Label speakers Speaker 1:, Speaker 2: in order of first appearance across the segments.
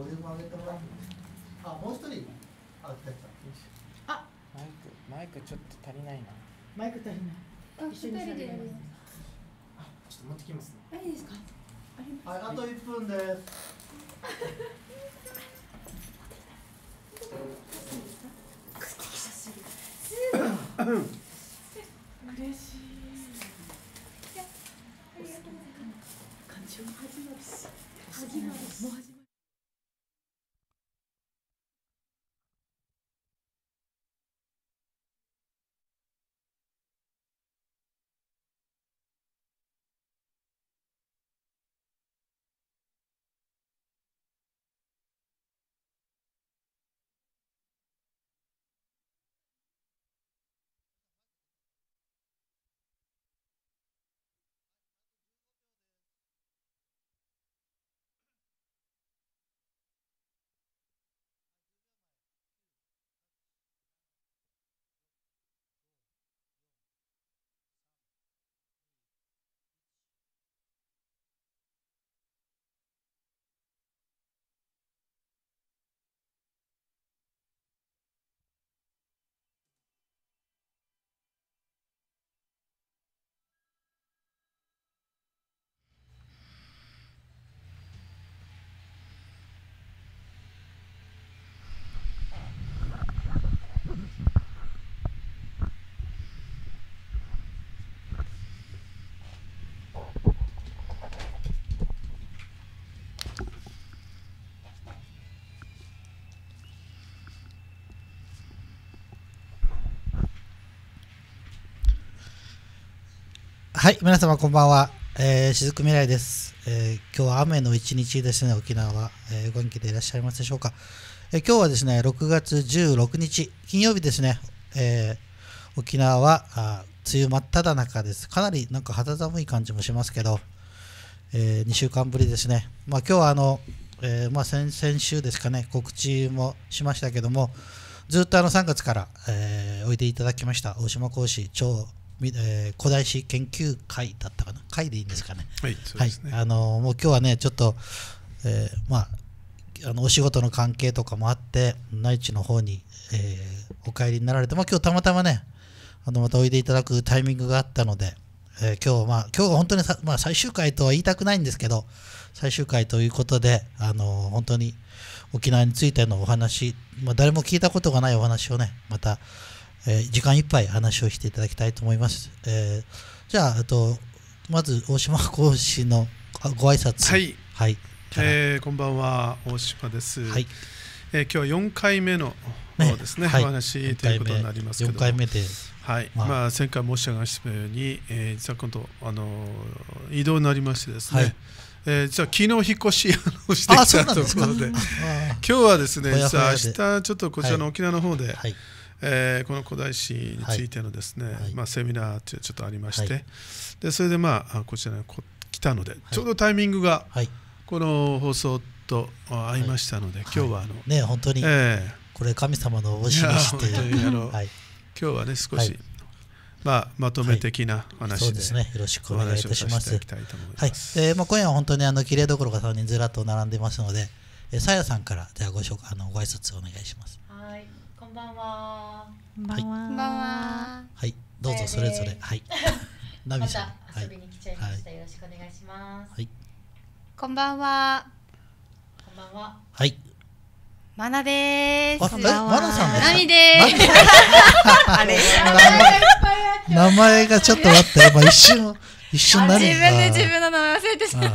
Speaker 1: ボリューム上げてもらってあもう一人あ来た来たあマイクマイクちょっと足りないなマイク足りない一緒にるあちょっと持ってきますねあいいですかはい、あと一分です
Speaker 2: 嬉しい 感情始まるし始まる
Speaker 1: はい、皆様こんばんは。えー、しずく未来です。えー、今日は雨の一日ですね、沖縄は。えー、元気でいらっしゃいますでしょうか。えー、今日はですね、6月16日、金曜日ですね。えー、沖縄はあ梅雨真っ只中です。かなりなんか肌寒い感じもしますけど、えー、2週間ぶりですね。まあ今日はあの、えー、まあ先先週ですかね、告知もしましたけども、ずっとあの3月から、えー、おいでいただきました、大島講師、超え古代史研究会だったかな会でいいんですかね。はい、はいあのもう今日はねちょっと、えー、まああのお仕事の関係とかもあって内地の方に、えー、お帰りになられて、まあ、今日たまたまねあのまたおいでいただくタイミングがあったので、えー、今日まあ今日が本当にまあ、最終回とは言いたくないんですけど最終回ということであの本当に沖縄についてのお話、まあ、誰も聞いたことがないお話をねまたえー、時間いっぱい話をしていただきたいと思います。えー、じゃあ、あと、まず大島講師の
Speaker 3: ご挨拶。はい。はい。えー、こんばんは、大島です。はい。えー、今日は4回目の方ですね、ねはい、お話ということになりますけど回目で、はいまあ、まあ、前回申し上げましたように、えー、実は今度あの移動になりましてですね、はいえー、実は昨日引っ越しをしてきたところで今日はですね実は明日ちょっとこちらの沖縄の方で、はい、はいえー、この古代史についてのですね、はい、まあ、セミナーってちょっとありまして、はい、でそれで、まあ、こちらに来たので、ちょうどタイミングがこの放送と合いましたので、はい、今日はあの、ね本当に、えー、
Speaker 1: これ神様のお示しといあの、はい、
Speaker 3: 今日はね少し、
Speaker 1: まあ、まとめ的な話、はい、ですね。よろしくお願いいたします。はい、えー、まあ、今夜は本当にあの綺麗どころが3人ずらっと並んでますので、えー、さやさんから、じゃあ、ご紹介、あの、ご挨拶をお願いします。んばんは。こんばんは。こんばんは。はい、どうぞそれぞれ。はい。ナビさん。遊びに来ちゃいました、よろしくお願いします。はい。こんばんは。こんばんは。はい。マナです。マナさんです。ナミです。あれ名前がちょっと待って、やっぱ一瞬。一緒になる自分で自分の名前忘れてしまっ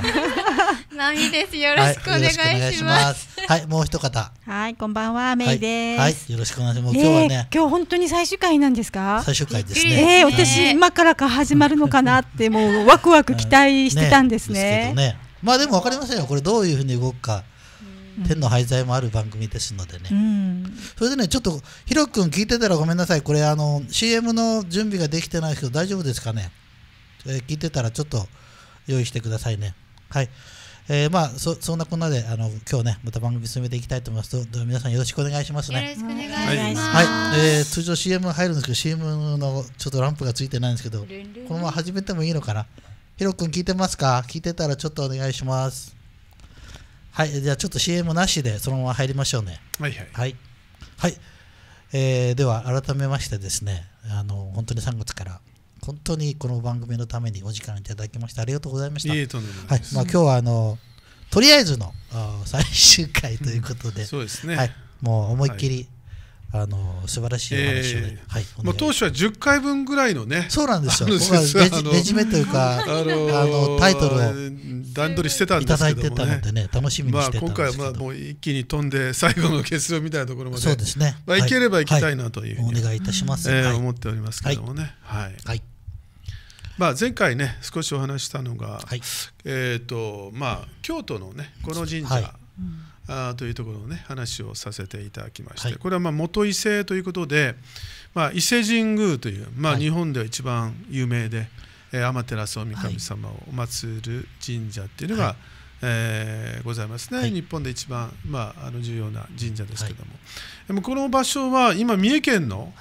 Speaker 1: た。ナミ です。よろしくお願いします。はい、もう一方。はい、こんばんは、メイです。はい、よろしくお願いします。今日はね、今日本当に最終回なんですか？最終回ですね。えー、私今からか始まるのかなってもうワクワク期待してたんですね。まあでも分かりませんよ。これどういうふうに動くか。天の廃材もある番組ですのでね、それでねちょっとヒロ君聞いてたらごめんなさいこれあの CM の準備ができてないでけど大丈夫ですかねえー、聞いてたらちょっと用意してくださいね。はい。えー、まあそそんなこんなであの今日ねまた番組進めていきたいと思いますどう皆さんよろしくお願いしますねよろしくお願いします、はい、はい、えー、通常 CM 入るんですけど CM のちょっとランプがついてないんですけどこのまま始めてもいいのかなひろ君聞いてますか聞いてたらちょっとお願いしますはいじゃあちょっと CM なしでそのまま入りましょうねはいはいはい、はい、えー、では改めましてですねあの本当に3月から本当にこの番組のためにお時間いただきましてありがとうございました。いいはいまあ、今日はあのとりあえずの最終回ということで、そうですね、はい、もう思いっきり、はい、あの素晴らしい話を、ね、えー、はい、まあ、当
Speaker 3: 初は10回分ぐらいのね、そうなんですよ、僕は レジメというか、あのあのタイトルを段取りしてたんですけど、ね、いただいてたのでね、楽しみにしてたんですけど、まあ、今回はまあもう一気に飛んで、最後の結論みたいなところまで、そうですね、まあ、いければいきたいなという、はい、お願いいたします、えー、思っておりますけどもね。はい、はいまあ、前回ね少しお話したのが、はい、えーとまあ、京都のねこの神社、はいあというところの、ね、話をさせていただきまして、はい、これはまあ元伊勢ということで、まあ、伊勢神宮という、まあ、日本では一番有名で、はい、えー、天照大神様をお祀る神社っていうのが、はい、えー、ございますね、はい、日本で一番、まあ、あの重要な神社ですけども、でもこの場所は今三重県の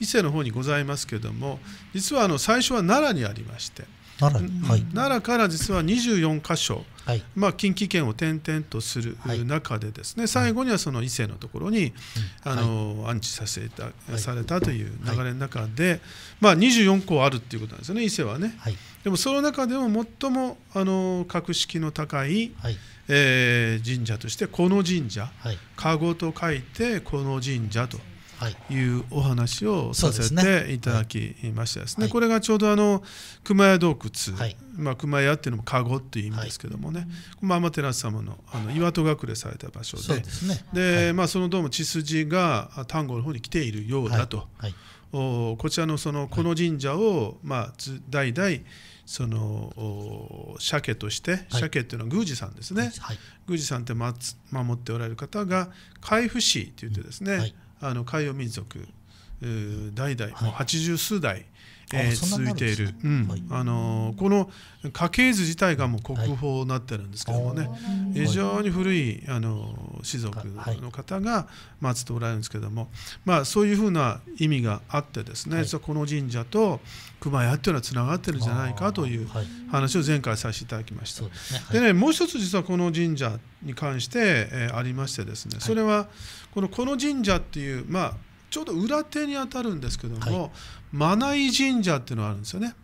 Speaker 3: 伊勢の方にございますけれども実はあの最初は奈良にありまして奈良はい、奈良から実は24箇所、はい、まあ、近畿圏を転々とする中でですね、はい、最後にはその伊勢のところに、あの安置させた、されたという流れの中で、まあ、24校あるっていうことなんですよね伊勢はね、でもその中でも最もあの格式の高い、えー、神社としてこの神社、はい、籠と書いてこの神社というお話をさせていただきましたですね、はい、これがちょうどあの熊谷洞窟、はい、まあ、熊谷っていうのも籠っていう意味ですけどもね、まあ、天照様のあの岩戸隠れされた場所でで、ね、まあ、そのどうも血筋が丹後の方に来ているようだと。おこちらのそのこの神社を、まあ、代々その鮭として鮭っていうのは宮司さんですね、はい、宮司さんって守っておられる方が海部市って言ってですね、はいあの海洋民族代々もう80数代えー、続いている、ん、あのこの家系図自体がもう国宝になってるんですけどもね、はい、非常に古いあの士族の方が祀っておられるんですけども、まあ、そういうふうな意味があってですね、はい、この神社と熊谷っていうのはつながってるんじゃないかという話を前回させていただきました。でね、もう一つ実はこの神社に関して、えー、ありましてですねそれはこのこの神社っていう、まあ、ちょうど裏手にあたるんですけども、マナイ神社っていうのがあるんですよね。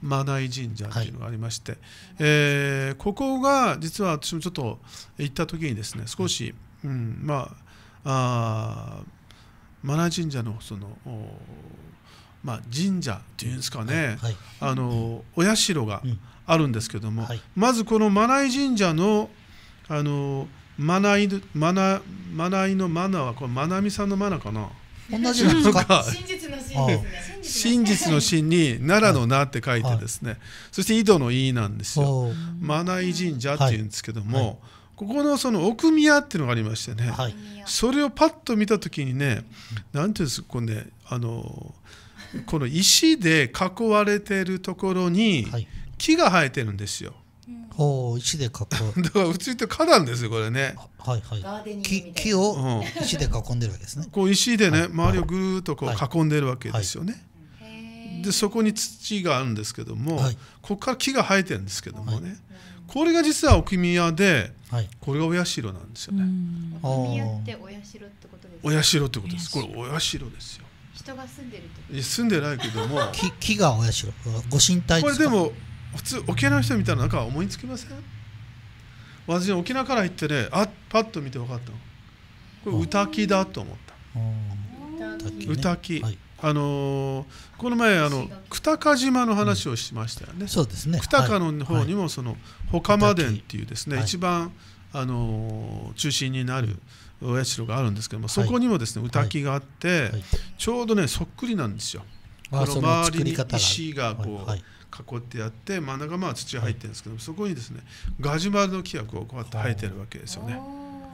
Speaker 3: マナイ神社っていうのがありまして、はい、えー、ここが実は私もちょっと行った時にですね少し、うん、まああマナイ神社のそのまあ、神社っていうんですかね、はいはい、あのお社があるんですけども、うんはい、まずこのマナイ神社のあのマナイマナマナイのマナはこれマナミさんのマナかな同じなのか真実の真実の真に奈良の名って書いてですね、そして井戸の井なんですよ真内神社っていうんですけども、ここのその奥宮っていうのがありましてね、それをパッと見た時にね何ていうんですかこれねあのこの石で囲われてるところに木が生えてるんですよ。お石で囲う。だからうちって花壇ですよこれね。はい
Speaker 1: はい。木
Speaker 3: 木を石で囲んでるわけですね。こう石でね、周りをぐーっとこう囲んでるわけですよね。でそこに土があるんですけども、ここから木が生えてるんですけどもね、これが実は奥宮で、はい、これがお社なんですよね。奥宮ってお社ってことですか。お社ってことです。これお社ですよ。人が住んでると。住んでないけども。木木がお社。ご神体これでも普通沖縄の人見たらなんか思いつきません私沖縄から行ってねあパッと見て分かったのこれ歌木だと思っ
Speaker 2: た
Speaker 3: 歌木、ねはい、あのー、この前あの久高島の話をしましたよね、うん、そうですね久高の方にもその穂釜殿っていうですね、はい、一番あのー、中心になるお社があるんですけども、そこにもですね歌木があって、はい、ちょうどねそっくりなんですよ。この周りに石がこう囲ってやって真ん中まあ土入ってるんですけど、そこにですねガジュマルの木がこうこうやって生えてるわけですよね。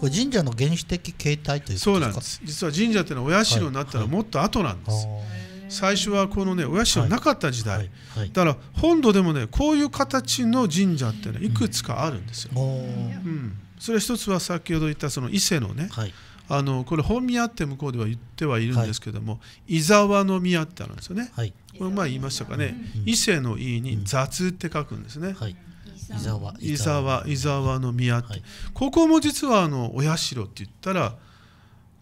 Speaker 3: これ神社の原始的形態というそうなんです実は神社ってのはお社になったらもっと後なんです、はいはい、最初はこのねお社なかった時代、はい、だから本土でもねこういう形の神社ってのはいくつかあるんですよ、うん、うん、それ一つは先ほど言ったその伊勢のね、はい、あのこれ本宮って向こうでは言ってはいるんですけども、はい、伊沢の宮ってあるんですよね、はい、これ前言いましたかね、うん、伊勢の家に雑って書くんですね、はい、伊沢伊沢伊沢の宮って、ここも実はあのお社って言ったら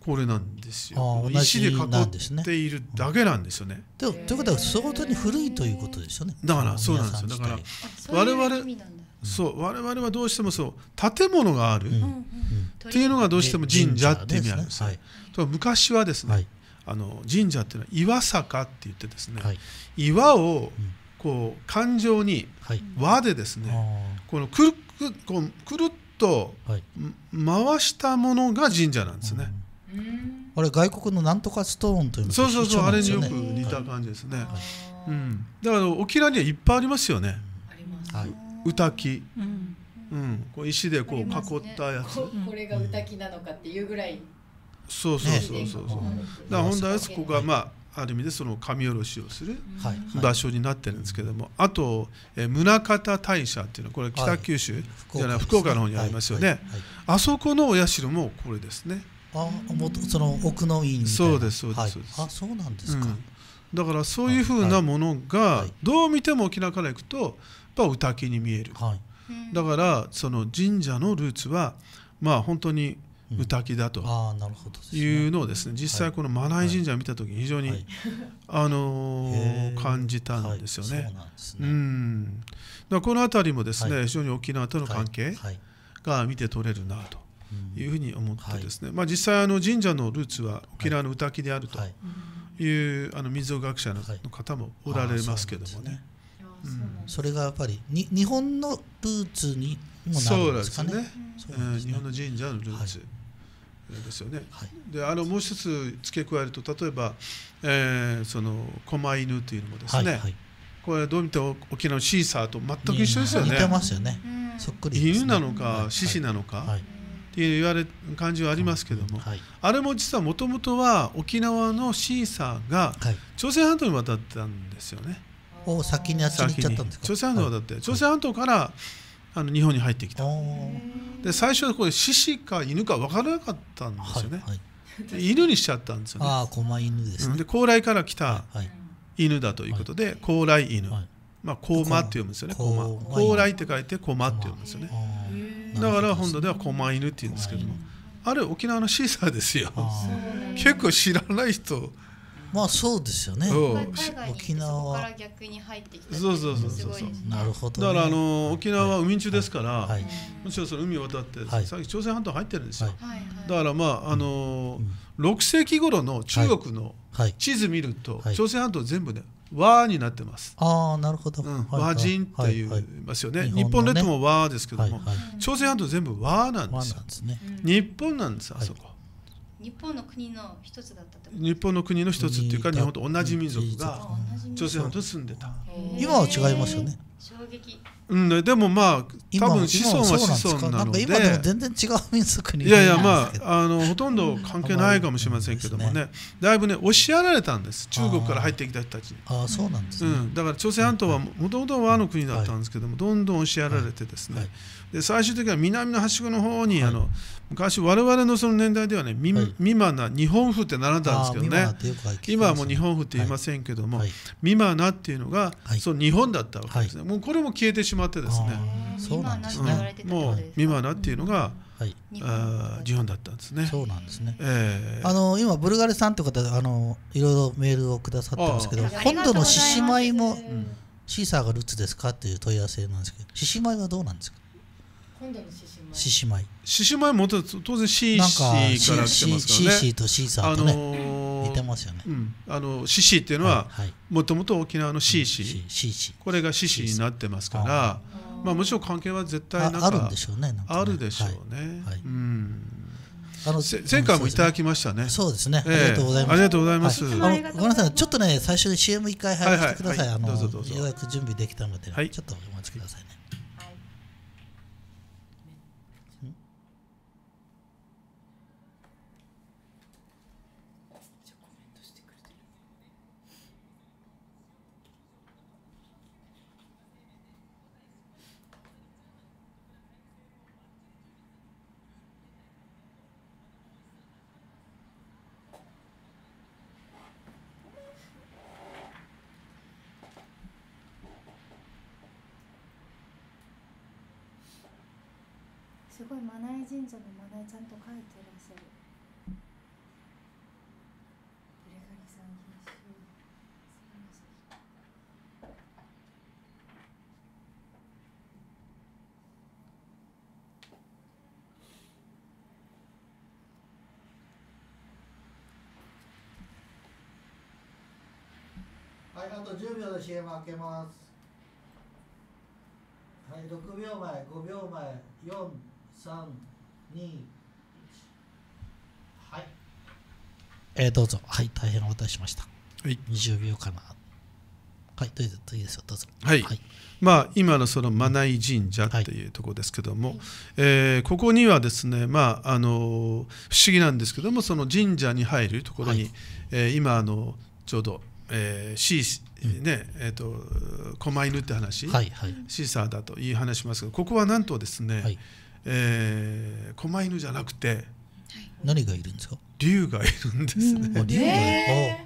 Speaker 3: これなんですよ石で囲っているだけなんですよね。
Speaker 1: ということは相当に古いということですよ
Speaker 3: ね。だからそうなんですよだから我々そう我々はどうしてもそう建物がある、っていうのがどうしても神社って意味なんです、ねは昔はですね、あの神社っていうのは岩坂って言ってですね、岩をこう環状に輪でですね、このくるこうくるっと回したものが神社なんですね。あれ外国のなんとかストーンというのそうそうそう、あれによく似た感じですね。うん、だから沖縄にはいっぱいありますよね。あります。はい歌き、うんうん、こう石でこう囲ったやつ、ね、
Speaker 1: これが歌きなのかっていうぐらい、
Speaker 3: そうそうそうそうそう、だから本田靖子がまあ、ある意味でその神下ろしをする場所になってるんですけども、あと、え宗像大社っていうのはこれ北九州、じゃない福岡の方にありますよね、あそこのお社もこれですねあもその奥の院そうですそうです、あそうなんですか、だからそういうふうなものが、どう見ても沖縄から行くとと歌に見える、はい、だからその神社のルーツはまあ本当に歌木だというのをですね実際このマナイ神社を見た時に非常に、あの感じたんですよね。この辺りもですね、非常に沖縄との関係が見て取れるなというふうに思ってですね、まあ、実際あの神社のルーツは沖縄の歌木であるという、あの水尾学者の方もおられますけどもね。
Speaker 1: それがやっぱりに日本のルーツにもなるんですかね。
Speaker 3: うん日本の神社のルーツ、ですよね。はい、であのもう一つ付け加えると例えば、えー、その狛犬というのもですね、はいはい、これどう見ても沖縄のシーサーと全く一緒ですよね。似てますよね。そっくり、ね、犬なのか獅子なのか、はい、っていう言われ感じはありますけども、はい、あれも実はもともとは沖縄のシーサーが朝鮮半島に渡ったんですよね。を先にやっちゃったんですか朝鮮半島だって、はい、朝鮮半島から、あの日本に入ってきたで最初これ獅子か犬か分からなかったんですよね、はいはい、犬にしちゃったんですよねああ
Speaker 1: 狛犬ですね、
Speaker 3: うん、で高麗から来た犬だということで、高麗犬、まあ、コーマって読むんですよね。コーマ。高麗って書いてコマって読むんですよね。だから本土ではコマ犬って言うんですけども、ある沖縄のシーサーですよ。結構知らない人まあそうですよね。海外沖縄から逆に入ってきた。そうそうそうそう。なるほど。だからあの沖縄は海中ですから、むしろその海を渡って、さっき朝鮮半島入ってるんですよ。だからまああの六世紀頃の中国の地図見ると朝鮮半島全部ね。和になってます。
Speaker 1: ああ、なるほど。和人って言
Speaker 3: いますよね。日本列島も和ですけども、朝鮮半島全部和なんですね。日本なんです、あそこ。
Speaker 2: 日本の国の一つだったっ
Speaker 3: てこと日本の国の一つっていうか日本と同じ民族が朝鮮半島住んでた今は違いますよね衝撃うんでもまあ多分子孫は子孫なので今でも全
Speaker 1: 然違う民族にいやいやま
Speaker 3: ああのほとんど関係ないかもしれませんけどもねだいぶね押しやられたんです中国から入ってきた人たちにああそうなんですね、うん、だから朝鮮半島はもともと和の国だったんですけどもどんどん押しやられてですねで最終的には南の端っこの方にあの、はい昔我々のその年代ではね、み、は未満な日本風って並んだんですけどね、今はもう日本風って言いませんけども、はい、未満なっていうのが、その日本だったわけですね、もうこれも消えてしまってですね、そうなんですね、もう未満なっていうのが、あ日本だったんですね。そうなんですね。えあ
Speaker 1: の今ブルガリさんという方あのいろいろメールをくださってますけど、今度の獅子舞も、シーサーがルツですかっていう問い合わせなんですけど、獅子舞はどうなんですか。
Speaker 3: 今度の獅子獅子舞獅子舞も当然獅子から来てますからね CC と C さんね、あの似てますよね、うん、あの CC っていうのはもともと沖縄の獅子これが獅子になってますからまあもちろん関係は絶対あるんでしょうね、あるでしょうね、あの前回もいただきましたね。そうですね。ありがとうございます。あごのごめん
Speaker 1: なさい、ちょっとね、最初で CM 一回入らせてください。あのやく準備できたので、ちょっとお待ちください。
Speaker 2: すごいマナイ神社のマナイちゃんと書いてらっしゃるブレガリさん編集
Speaker 1: はい、あと10秒で CM 開けます。はい、6秒前、5秒前、4、はい、えー、どうぞはい大変お待たせしました、はい、20秒かなはいどうぞいいですよどうぞ
Speaker 3: はい、はいまあ、今のそのマナイ神社っていうところですけども、はい、えー、ここにはですね、まあ、あの不思議なんですけどもその神社に入るところに、はい、えー、今あのちょうど、えー、シねえーと、狛犬って話、はいはい、シーサーだと言い話しますけどここはなんとですね、はいえー、狛犬じゃなくて何がいるんですか竜がいるんですね。竜、え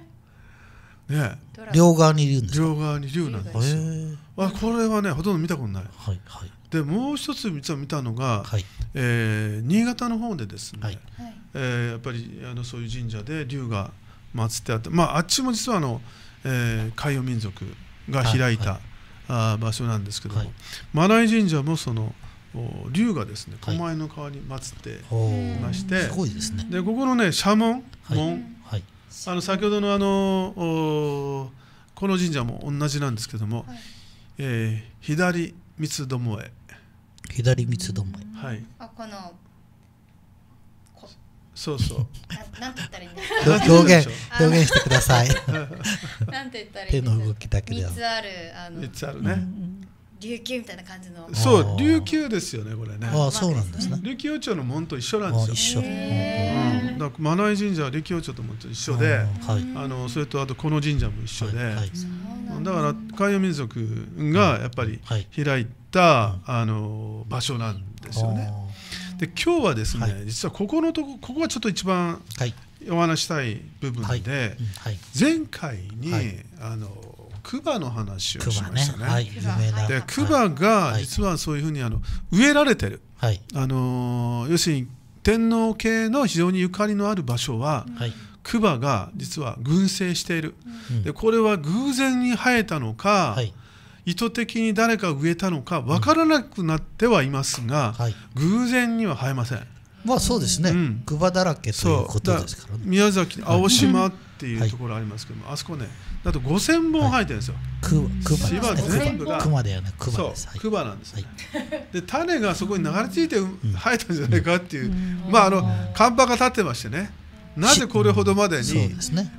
Speaker 3: ー、ね両側にいるんです両側に竜なんですよ。あこれはねほとんど見たことない。はいはい、でもう一つ実は見たのが、はい、えー、新潟の方でですね、はい、えー、やっぱりあのそういう神社で竜が祀ってあって、まあ、あっちも実はあの、えー、海洋民族が開いた、はいはい、あ場所なんですけども、はい、マナイ神社もその。龍がですね狛江の川に祀っていまして、はい、すごいですねでここのね社門門、はい、あの先ほどのあのこの神社も同じなんですけども、はい、えー、左三つどもえ左三つどもえはいあこのそうそう。な
Speaker 2: んて言ったらいいんだ 表現表現してください。なんて言ったらいい手の動きだけで。三つある
Speaker 3: あの。三つあるね。う
Speaker 2: ん琉球みたいな感じの
Speaker 3: そう琉球ですよねこれねあそうなんですね琉球王朝の門と一緒なんですよ一緒、うん、だかマナイ神社は琉球王朝とも一緒であ、はい、あのそれとあとこの神社も一緒で、はいはい、だから海洋民族がやっぱり開いた、あの場所なんですよねで今日はですね、実はここのとこここがちょっと一番お話したい部分で、はい前回に、あのクバの話をしましたね。ねはい、でクバが実はそういうふうにあの植えられてる、はい、あの要するに天皇系の非常にゆかりのある場所は、はい、クバが実は群生している、うん、でこれは偶然に生えたのか、はい、意図的に誰か植えたのか分からなくなってはいますが、うんはい、偶然には生えません。まあそうですね、うん、クバだらけということですから、ね、宮崎青島っていうところありますけども、あそこねだと5 0本生えてるんですよ、全部がだよねですそうなんですよ、で種がそこに流れ着いて生えたんじゃないかっていう、まああの看板が立ってましてねなぜこれほどまでに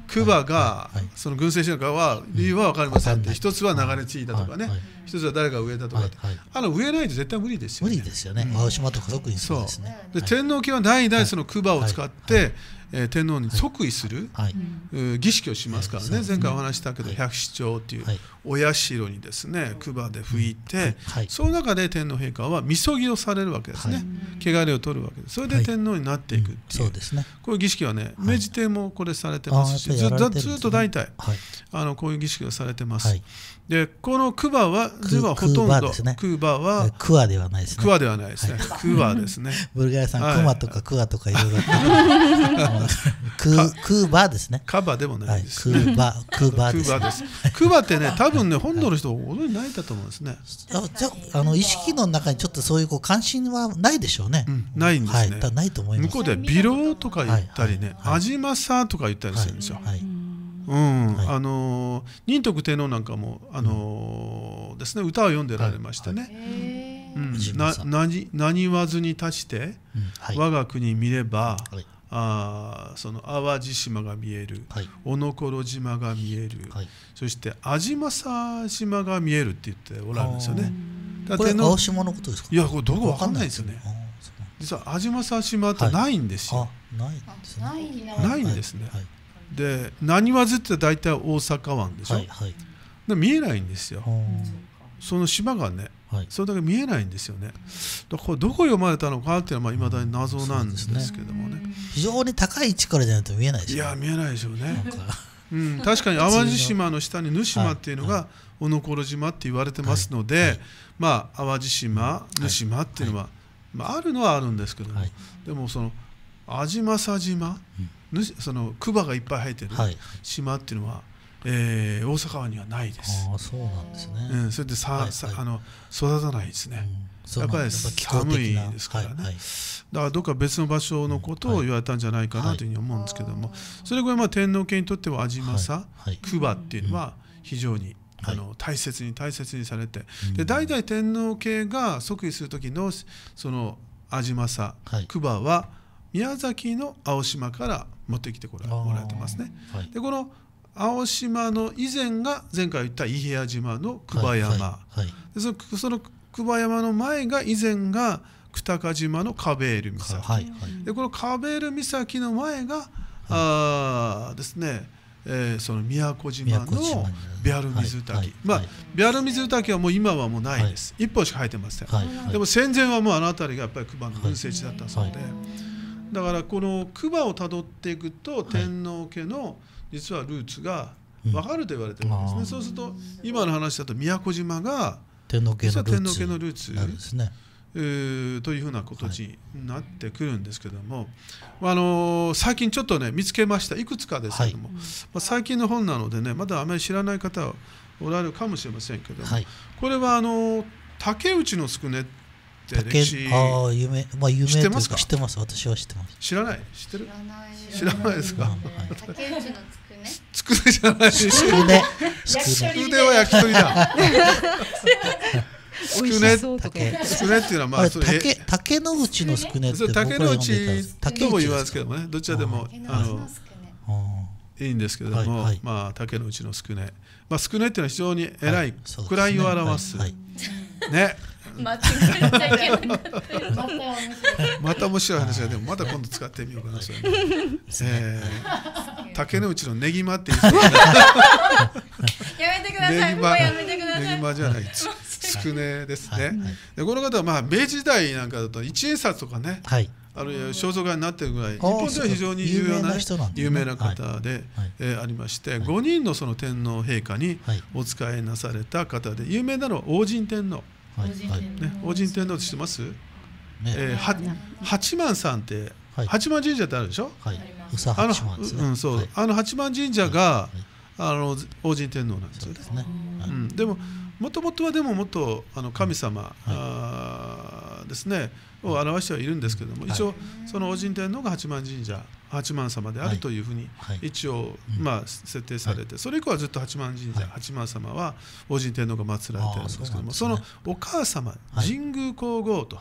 Speaker 3: クバがその軍政主るかは理由は分かりませんって一つは流れ着いたとかね一つは誰が上だとかって、はいはい、あの上ないと絶対無理ですよね。無理ですよね。うん、島とか特にそうですね。で、はい、天皇家は代そのクバを使って、はいはい、えー、天皇に即位する、儀式をしますからね、前回お話したけど、百子長っていうお社にですねクバで拭いて、その中で天皇陛下は禊ぎをされるわけですね、汚れを取るわけですそれで天皇になっていくっていう,、ね、こういう儀式はね明治帝もこれされてますし、ずっと代々、あのこういう儀式をされてます。でこのクバはではほとんどクバ、ね、はクワではないですね。クワではないですね。はい、クワですね。
Speaker 1: ブルガリアさん、はい、クマとかクワとかいろいろ。ク バですね。カバでもないです、ねはい、クバクバです、ね。クバです。クバってね多分ね本土の人ご存じないだと思うんですね。あじゃあの意識の中にちょっとそういうこう関心はな
Speaker 3: いでしょうね。うん、ないんですね。はい、ないと思います。向こうでビロとか言ったりね、はいはいはい、アジマサとか言ったりするんですよ。はいうんあの仁徳天皇なんかもあの、ですね歌を読んでられましたね。うん、な何わずに立ちて、我が国見れば、はあその淡路島が見える、はい、小野頃島が見える、そして安島島が見えるって言っておられるんですよね。これ青島のことですか、いやこれどこわかんないですよね。実は安島島ってないんですよ。ないんですね。ないんですね。で何わずって大体大阪湾でしょ、はいはい、見えないんですよ、その島がね、はい、それだけ見えないんですよねだからどこ読まれたのかっていうのはいまだに謎なんですけど
Speaker 1: もねうんね、非常に高い位置からじゃないと見え
Speaker 3: ないでしょいや見えないでしょうねうん、確かに淡路島の下に沼島っていうのが小野ころ島って言われてますので、はいはい、まあ淡路島沼島っていうのは、まあ、あるのはあるんですけども、でもその安島佐島、うんそのクバがいっぱい生えてる島っていうのは、はいえー、大阪湾にはないです。あそうなんですね。うん、それでさ、はい、さあの育たないですね。うん、やっぱり寒いですからね、はいはい、だからどっか別の場所のことを言われたんじゃないかなというふうに思うんですけども、それぐらいまあ天皇家にとっては味政、はいはい、っていうのは非常に、あの大切に大切にされて、で代々天皇家が即位する時のその味政、はい、熊は宮崎の青島から持ってきてこれもらえてますね。はい、でこの青島の以前が前回言った伊平屋島の久場山、はいはい、でそのその久場山の前が以前が久高島のカベール岬、はいはい、でこのカベール岬の前が、はい、あですねえー、その宮古島のビャル水滝。まあ、ビャル水滝はもう今はもうないです、一本しか生えてません、でも戦前はもうあの辺りがやっぱり久熊の群生地だったそうで、だからこの熊をたどっていくと天皇家の実はルーツが分かると言われてるんですね、うん、そうすると今の話だと宮古島が天皇家のルーツなんですね。というふうなことになってくるんですけども、はい、あの最近ちょっとね見つけましたいくつかですけども、はい、まあ、最近の本なのでねまだあまり知らない方はおられるかもしれませんけども、はい、これはあの竹内の宿根っって歴史ああ有名まあ有名知ってますか知
Speaker 1: てます私は知ってま
Speaker 3: す知らない知ってる知らないですか、竹内のつくね
Speaker 2: つくねじ
Speaker 1: ゃないつくねつくねは焼き鳥だ
Speaker 3: つくね、くねっていうのはまあ竹竹の内のつくねって僕ら竹の内とも言わなすけどもね、どちらでもあの。いいんですけれども、はい、まあ、竹の内の宿根、まあ、宿根っていうのは非常に偉い、はいね、位を表す、はいね いけ また面白い話がでもまた今度使ってみようかなそれ、えー、竹の内のねぎまってい うやめてください、ね、やめてくださいねぎまじゃないつ宿根ですね、でこの方はまあ明治時代なんかだと一円札とかね、はいあるいは肖像画になってるぐらい日本では非常に重要な有名な方でえありまして5人のその天皇陛下にお仕えなされた方で有名なのは王神天皇ね王神天皇って知ってますえ八幡さんって八幡神社ってあるでしょあのそうあの八幡神社があの王神天皇なんですよねでももともとはでももっとあの神様ですね、を表してはいるんですけども、一応、その王神天皇が八幡神社八幡様であるというふうに一応、まあ、設定されて、それ以降はずっと八幡神社、八幡様は王神天皇が祀られてるんですけどもそ,、のお母様、神宮皇后と。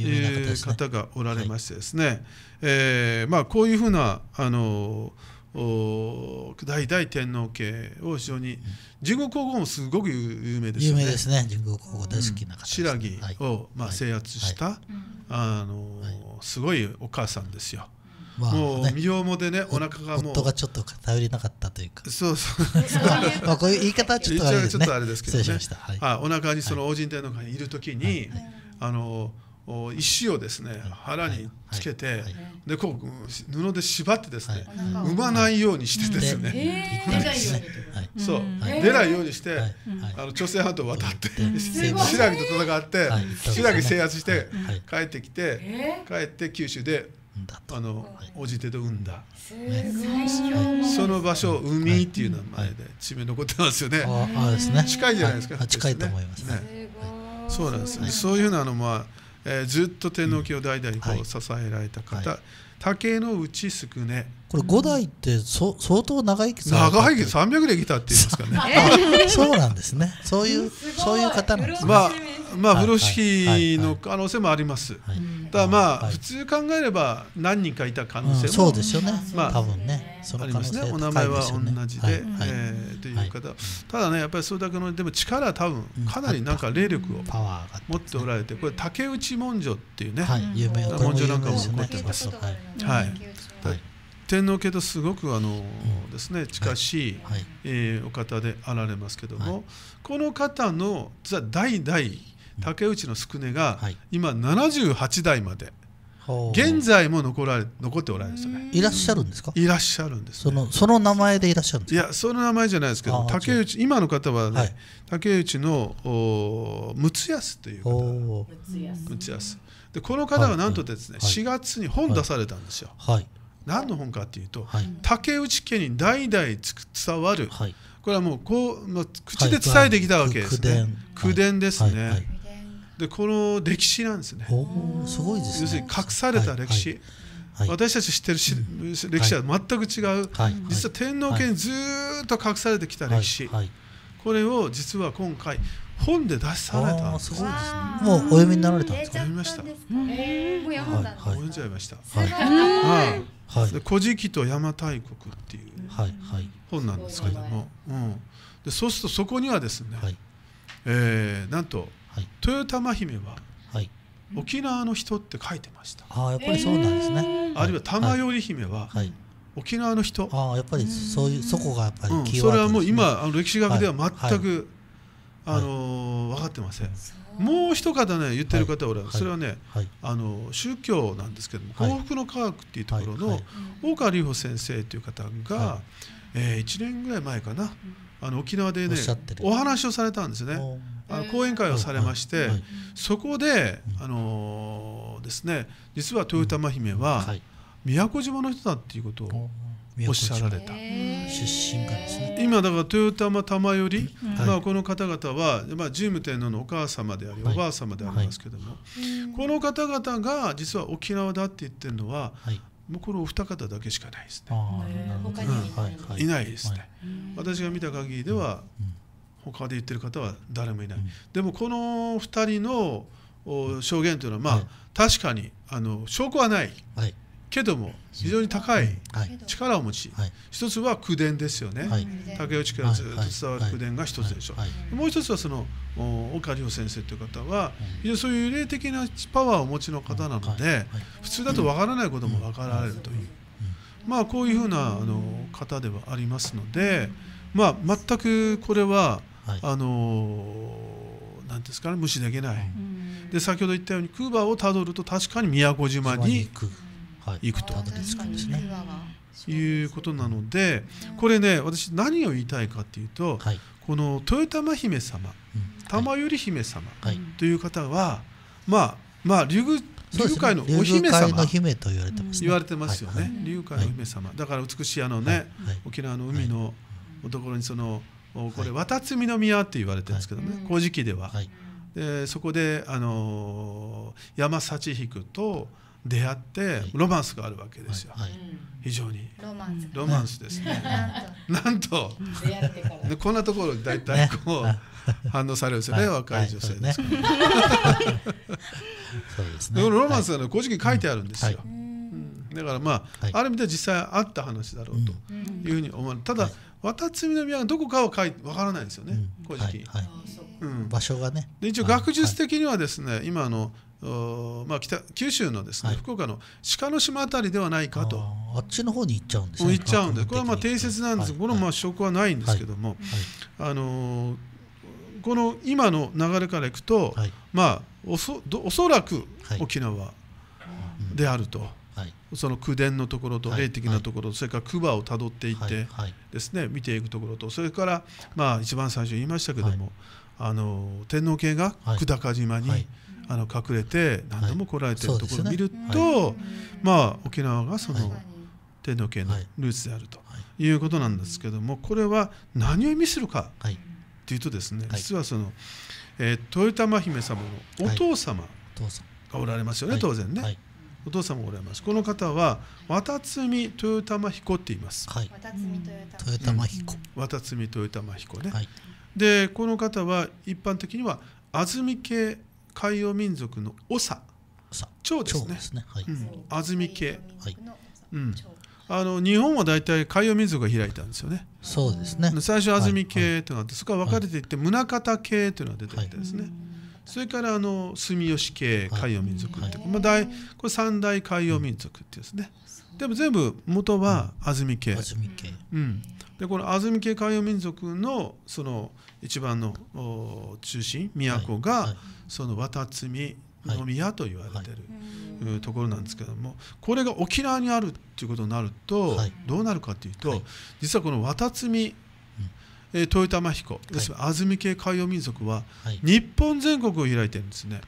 Speaker 3: いう方がおられましてですね、はえまあ、こういうふうなあのー代々天皇家を非常に神宮皇后もすごく有名ですよね有名ですね神宮皇后大好きな方、ね、白木を、まあ、制圧した、はい、あの、はい、すごいお母さんですよ、まあね、もう身重でねお腹がもう夫がちょっと
Speaker 1: 頼りなかったというかそうそう まあこういう言い方はちょっとあれです、ね、ちょっとあれですけどねしし、はい、
Speaker 3: あお腹にその王神天皇がいるときに、あのー石をですね腹につけて、でこう布で縛ってですね、産まないようにしてですね、そう出ないようにして、あの朝鮮半島渡って、白木と戦って白木制圧して帰ってきて帰って九州であのおじてと産んだ、その場所海っていう名前で地名残ってますよね、近いじゃないですか、近いと思いますねそうなんです、そういうのあのまあえー、ずっと天皇教代々こう支えられた方、はい、竹の内宿根これ五代っ
Speaker 1: てそ相当長生きされた長生き
Speaker 3: 三百年生きたっていうんですかね。そうなんですね。そういうそういう方なんです、ね。まあまあ風呂敷の可能性もあります。はい、ただまあ、普通考えれば何人かいた可能性も、うん、そうですよね。まあ多分ね。その可ね、ありますね。お名前は同じで、はいはい、えー、という方。ただねやっぱりそれだけのでも力多分かなりなんか霊力を持っておられて、これ竹内文書っていうね、はい、有名な文書なんかも持ってます。はい。はい天皇家とすごくあの、ですね近しい、えお方であられますけども、この方の代々竹内の宿根が、はい、今78代まで。現在も残られ残っておられるんですね。いらっしゃるんですか。いらっしゃる
Speaker 1: んです、そのその名前でいらっしゃる
Speaker 3: んですいやその名前じゃないですけど竹内今の方はね、竹内のお六安という方。六安。でこの方はなんとですね、4月に本出されたんですよ。はい、何の本かっていうと、はい、竹内家に代々伝わる、はい、これはもうこう、まあ、口で伝えてきたわけですね、はい、口伝ですね、でこの歴史なんですねすごいですね要するに隠された歴史、私たち知ってるし、うん、歴史は全く違う、実は天皇家にずっと隠されてきた歴史、これを実は今回本で出されたんですもうお読みになられたんですか。読みました。もう
Speaker 2: 読んだ。読
Speaker 3: んじゃいました。はい。はい。古事記と邪馬台国っていうははい。い。本なんですけども、うん。でそうするとそこにはですね、はい。ええ、なんとはい。豊玉姫ははい。沖縄の人って書いてました。ああやっぱりそうなんですね。あるいは玉頼姫は。はい。沖縄の
Speaker 1: 人ああやっぱりそういうそこがやっぱりそれはもう今あの歴史学では全く
Speaker 3: あのー、分かってませんもう一方ね言ってる方は俺はそれはね、あの宗教なんですけども幸福の科学っていうところの大川隆法先生という方が、えー、1年ぐらい前かなあの沖縄でねお話をされたんですねあの講演会をされまして、そこで、あのですね実は豊玉姫は宮古島の人だっていうことをおっしゃられた出身がですね今だから豊玉玉より、まあ、この方々は、まあ、神武天皇のお母様であり、はい、おばあ様でありますけども、はい、この方々が実は沖縄だって言ってるのは、もうこれお二方だけしかないです
Speaker 2: ね。いないです
Speaker 3: ね、私が見た限りでは、うん、他で言ってる方は誰もいない。うん、でもこの2人の証言というのは、まあ確かにあの証拠はない。はいけども非常に高い力を持ち、はい、一つは口伝ですよね、はい、竹内からずっと伝わる口伝が一つでしょ、うもう一つはその岡里夫先生という方は非常にそういう霊的なパワーをお持ちの方なので、普通だとわからないことも分かられるという、まあ、こういうふうなあの方ではありますので、まあ、全くこれは、あのなんですかね無視できない。で先ほど言ったようにクーバーをたどると確かに宮古島に行く。行くと、はいいうことなのでこれね私何を言いたいかっていうと、はい、この豊玉姫様、玉頼姫様という方は、まあまあ竜宮竜界のお姫様の姫と言われてます、ね、言われてますよね。竜、界の姫様、だから美しいあのね、沖縄の海のところにその、これ渡積宮って言われてるんですけどね、古事記では、でそこであの山幸彦と出会ってロマンスがあるわけですよ、はいはい、非常に
Speaker 2: ロマンスロマンスですね
Speaker 3: なんとこんなところで大体こう反応されるんですよね、は若い女性ですから、そうですロマンスがね「古事記」書いてあるんですよ、だからまあ、ある意味で実際あった話だろうというふうに思う、ただ、渡津南はどこかは書いわからないですよね、古事記、
Speaker 1: うん、場所がね
Speaker 3: 一応学術的にはですね、今の「まあ、北九州のですね、はい、福岡の鹿の島辺りではないかとあっちの方に行っちゃうんですね行っちゃうんでこれはまあ定説なんですが、はい、これもまあ証拠はないんですけども、あのー、この今の流れからいくと、まあ、おそおそらく沖縄であると。その宮殿のところと霊的なところ、それからくばをたどっていってですね、見ていくところとそれから、まあ、一番最初言いましたけども、あの天皇系が久高島に、はいあの隠れて何度も来られてるところを見ると、まあ、沖縄がその天皇家のルーツであるということなんですけどもこれは何を意味するかというとですね実はその、えー、豊玉姫様のお父様がおられますよね当然ね。お父様おられます。この方は渡積豊玉彦って言います。はい、
Speaker 1: 渡積豊玉
Speaker 3: 彦。渡積豊玉彦ね。はい、でこの方は一般的には安住家海洋民族の長長ですねですね、はいうん、安住系、はいうん、あの日本は大体海洋民族が開いたんですよねそうですね最初安住系というのがあって、そこは分かれていって宗像系というのが出てきてですね、それからあの住吉系海洋民族って、はいまあ、大これ三大海洋民族ってですね、でも全部元は安住系。安住系。うん。でこの安住系海洋民族のその一番の中心都が、はいはい、その渡摘の宮と言われてる、はい、ところなんですけどもこれが沖縄にあるっていうことになると、どうなるかというと、実はこの渡摘えー、豊玉彦要するに安住系海洋民族は、はい、日本全国を開いてるんですね。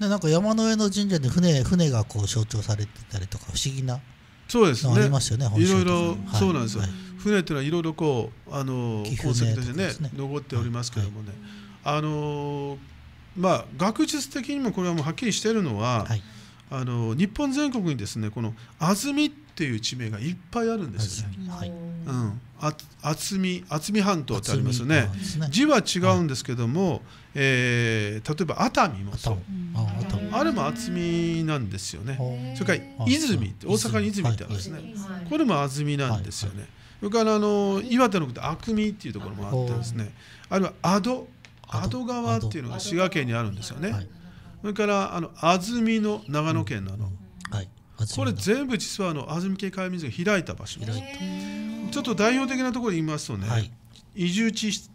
Speaker 1: でなんか山の上の神社で船船がこう象徴されてたりとか不思議な
Speaker 3: そうですね。ありますよね。いろいろ、そうなんですよ。船というのはいろいろこうあの痕跡としてね残っておりますけどもね、あのまあ学術的にもこれはもうはっきりしているのは、あの日本全国にですねこの安曇っていう地名がいっぱいあるんですよね。うん。厚み厚み半島ってありますよね、ね、字は違うんですけども、はい、えー、例えば熱海もそうあれも厚みなんですよねそれから泉って大阪に泉ってあるんですね、はい、これも厚みなんですよね、はい、それからあの岩手のこと久みっていうところもあってですねあるいはアドアド川っていうのが滋賀県にあるんですよねそれからあの安曇の長野県のあの、うんこれ全部実はあの安住系海民が開いた場所ですちょっと代表的なところで言いますとね、はい、移住地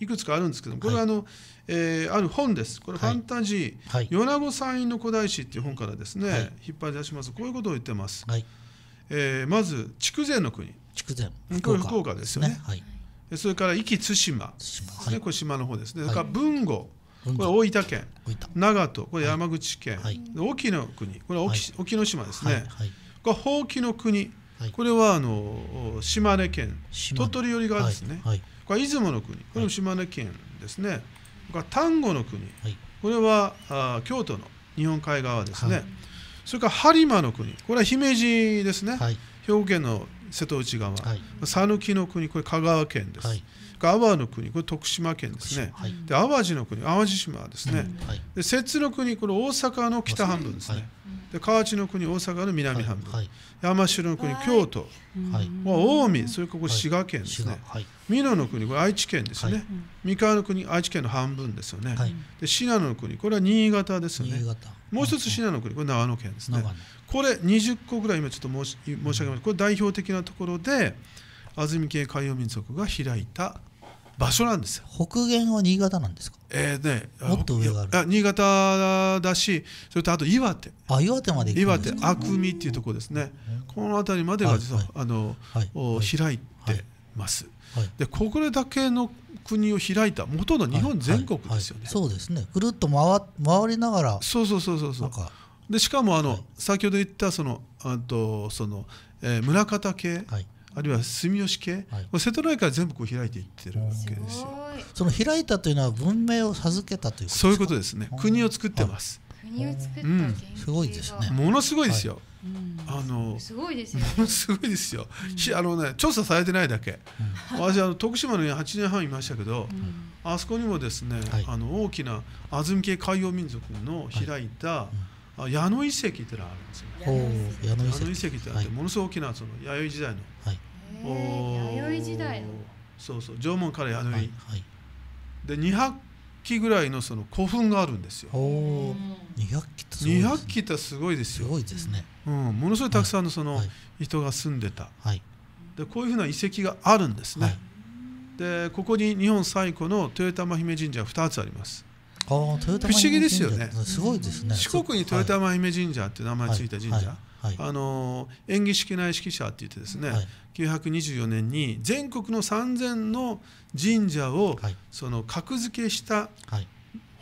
Speaker 3: いくつかあるんですけどこれはあの、はい、えー、ある本ですこれ、ファンタジー、はい、米子山陰の古代史っていう本からですね、はい、引っ張り出しますこういうことを言ってます、はい、えー、まず筑前の国筑前これ福岡ですよね、ね、それから壱岐対馬対馬、ね、これ島の方ですね、はい、豊後これ大分県長門これ山口県、はい、沖の国これは沖,、沖の島ですね、これほうきの国これはあの島根県鳥取寄り側ですね、これ出雲の国これも島根県ですね、これ丹後の国、これはあ京都の日本海側ですね、それから播磨の国これは姫路ですね、兵庫県の瀬戸内側讃岐、の国これ香川県です、阿波の国これ徳島県ですね、はい、で淡路の国淡路島ですね、うんはい、で摂津の国これ大阪の北半分ですね、はい、で河内の国大阪の南半分、山城の国京都、はい、近江それからこ滋賀県ですね、はい、美濃の国これ愛知県ですね、三河の国愛知県の半分ですよね、はい、で信濃の国これは新潟ですよねもう一つ信濃の国これ長野県ですねこれ20個ぐらい今ちょっと申し申し上げましこれ代表的なところで、安住系海洋民族が開いた場所なんですよ北限は新潟なんですかえーね、もっと上があるあ新潟だしそれとあと岩手あ岩手まで岩手阿久見っていうところですね、この辺りまでが実は、はい、あの、はい、開いてます、はい、でこれだけの国を開いた元の日本全国ですよね、そうですねぐるっと回回りながらそうそうそうそうそうでしかもあの、先ほど言ったそのあとその、えー、村方系、はいあるいは住吉系、はい、瀬戸内海全部こう開いていってるわけですよその開いたというのは文明を授けたというそういうことですね国を作ってます、
Speaker 2: 国を作った、う
Speaker 3: ん、すごいですねものすごいですよ、はいあのすごいですよ、ね、ものすごいですよ、うん、あのね調査されてないだけ、うん、私あの徳島に八年半いましたけど、うん、あそこにもですね、はい、あの大きな安住系海洋民族の開いた、はい、矢野遺跡ってのがあるんですよ、矢野遺跡ってあって、はい、ものすごく大きなその弥生時代の、はい弥生時代のそうそう縄文から弥生、はい、はい、で200基ぐらいのその古墳があるんですよお200基ってすごいです、すいですよすごいですね、うん、ものすごいたくさんのその人が住んでた、はい、でこういうふうな遺跡があるんですね、はい、でここに日本最古の豊玉姫神社が2つあります不思議ですよねすごいですね四国に豊玉姫神社って名前ついた神社、あの縁起式内式社って言ってですね、はい、924年に全国の3000の神社を、その格付けした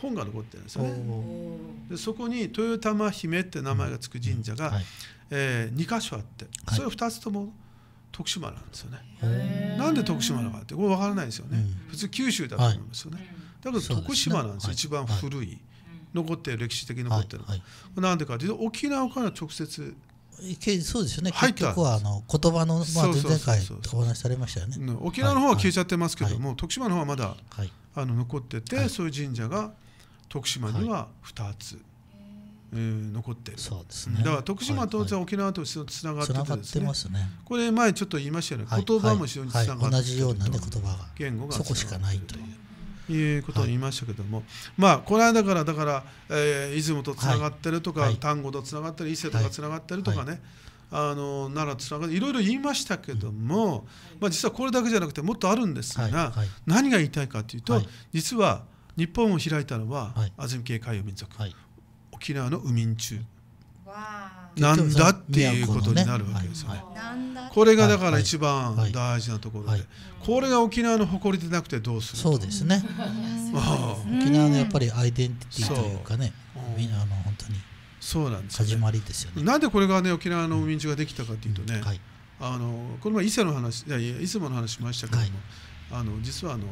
Speaker 3: 本が残ってるんですよね、でそこに豊玉姫って名前が付く神社が、えー、2箇所あって、それ2つとも徳島なんですよねなんで徳島なのかってこれ分からないですよね、普通九州だと思うんですよね、だけど徳島なんです、ね、一番古い、残って歴史的に残ってるの、はいなんでかというと沖縄から直接そうですよね結局はあの
Speaker 1: 言葉の、まあ、前回お話されましたよ
Speaker 3: ね沖縄の方は消えちゃってますけども、徳島の方はまだ、はい、あの残ってて、そういう神社が徳島には2つ。えー、残ってるそうです、ね、だから徳島当然沖縄とつながっててですね,、ますねこれ前ちょっと言いましたよね、言葉も非常につながって、同じような、言葉が言語がそこしかないという。いうことを言いましたけども、はい、まあこの間からだから、えー、出雲とつながってるとか、はい、丹後とつながったり伊勢とかつながってるとかね、はいあの奈良つながっていろいろ言いましたけども、うん、まあ、実はこれだけじゃなくてもっとあるんですが、何が言いたいかというと、実は日本を開いたのは、安住系海洋民族、沖縄の海民中
Speaker 1: なんだっていうことになるわけですよね。
Speaker 3: これがだから一番大事なところで、はいはい、これが沖縄の誇りでなくてどうするそうですね沖縄のやっぱりアイデンティティというかねみんなの本当にそうなんです始まりですよねなんでこれがね沖縄の民道ができたかというとね、うんはい、あのこの前伊勢の話いやいや出雲の話しましたけども、あの実はあの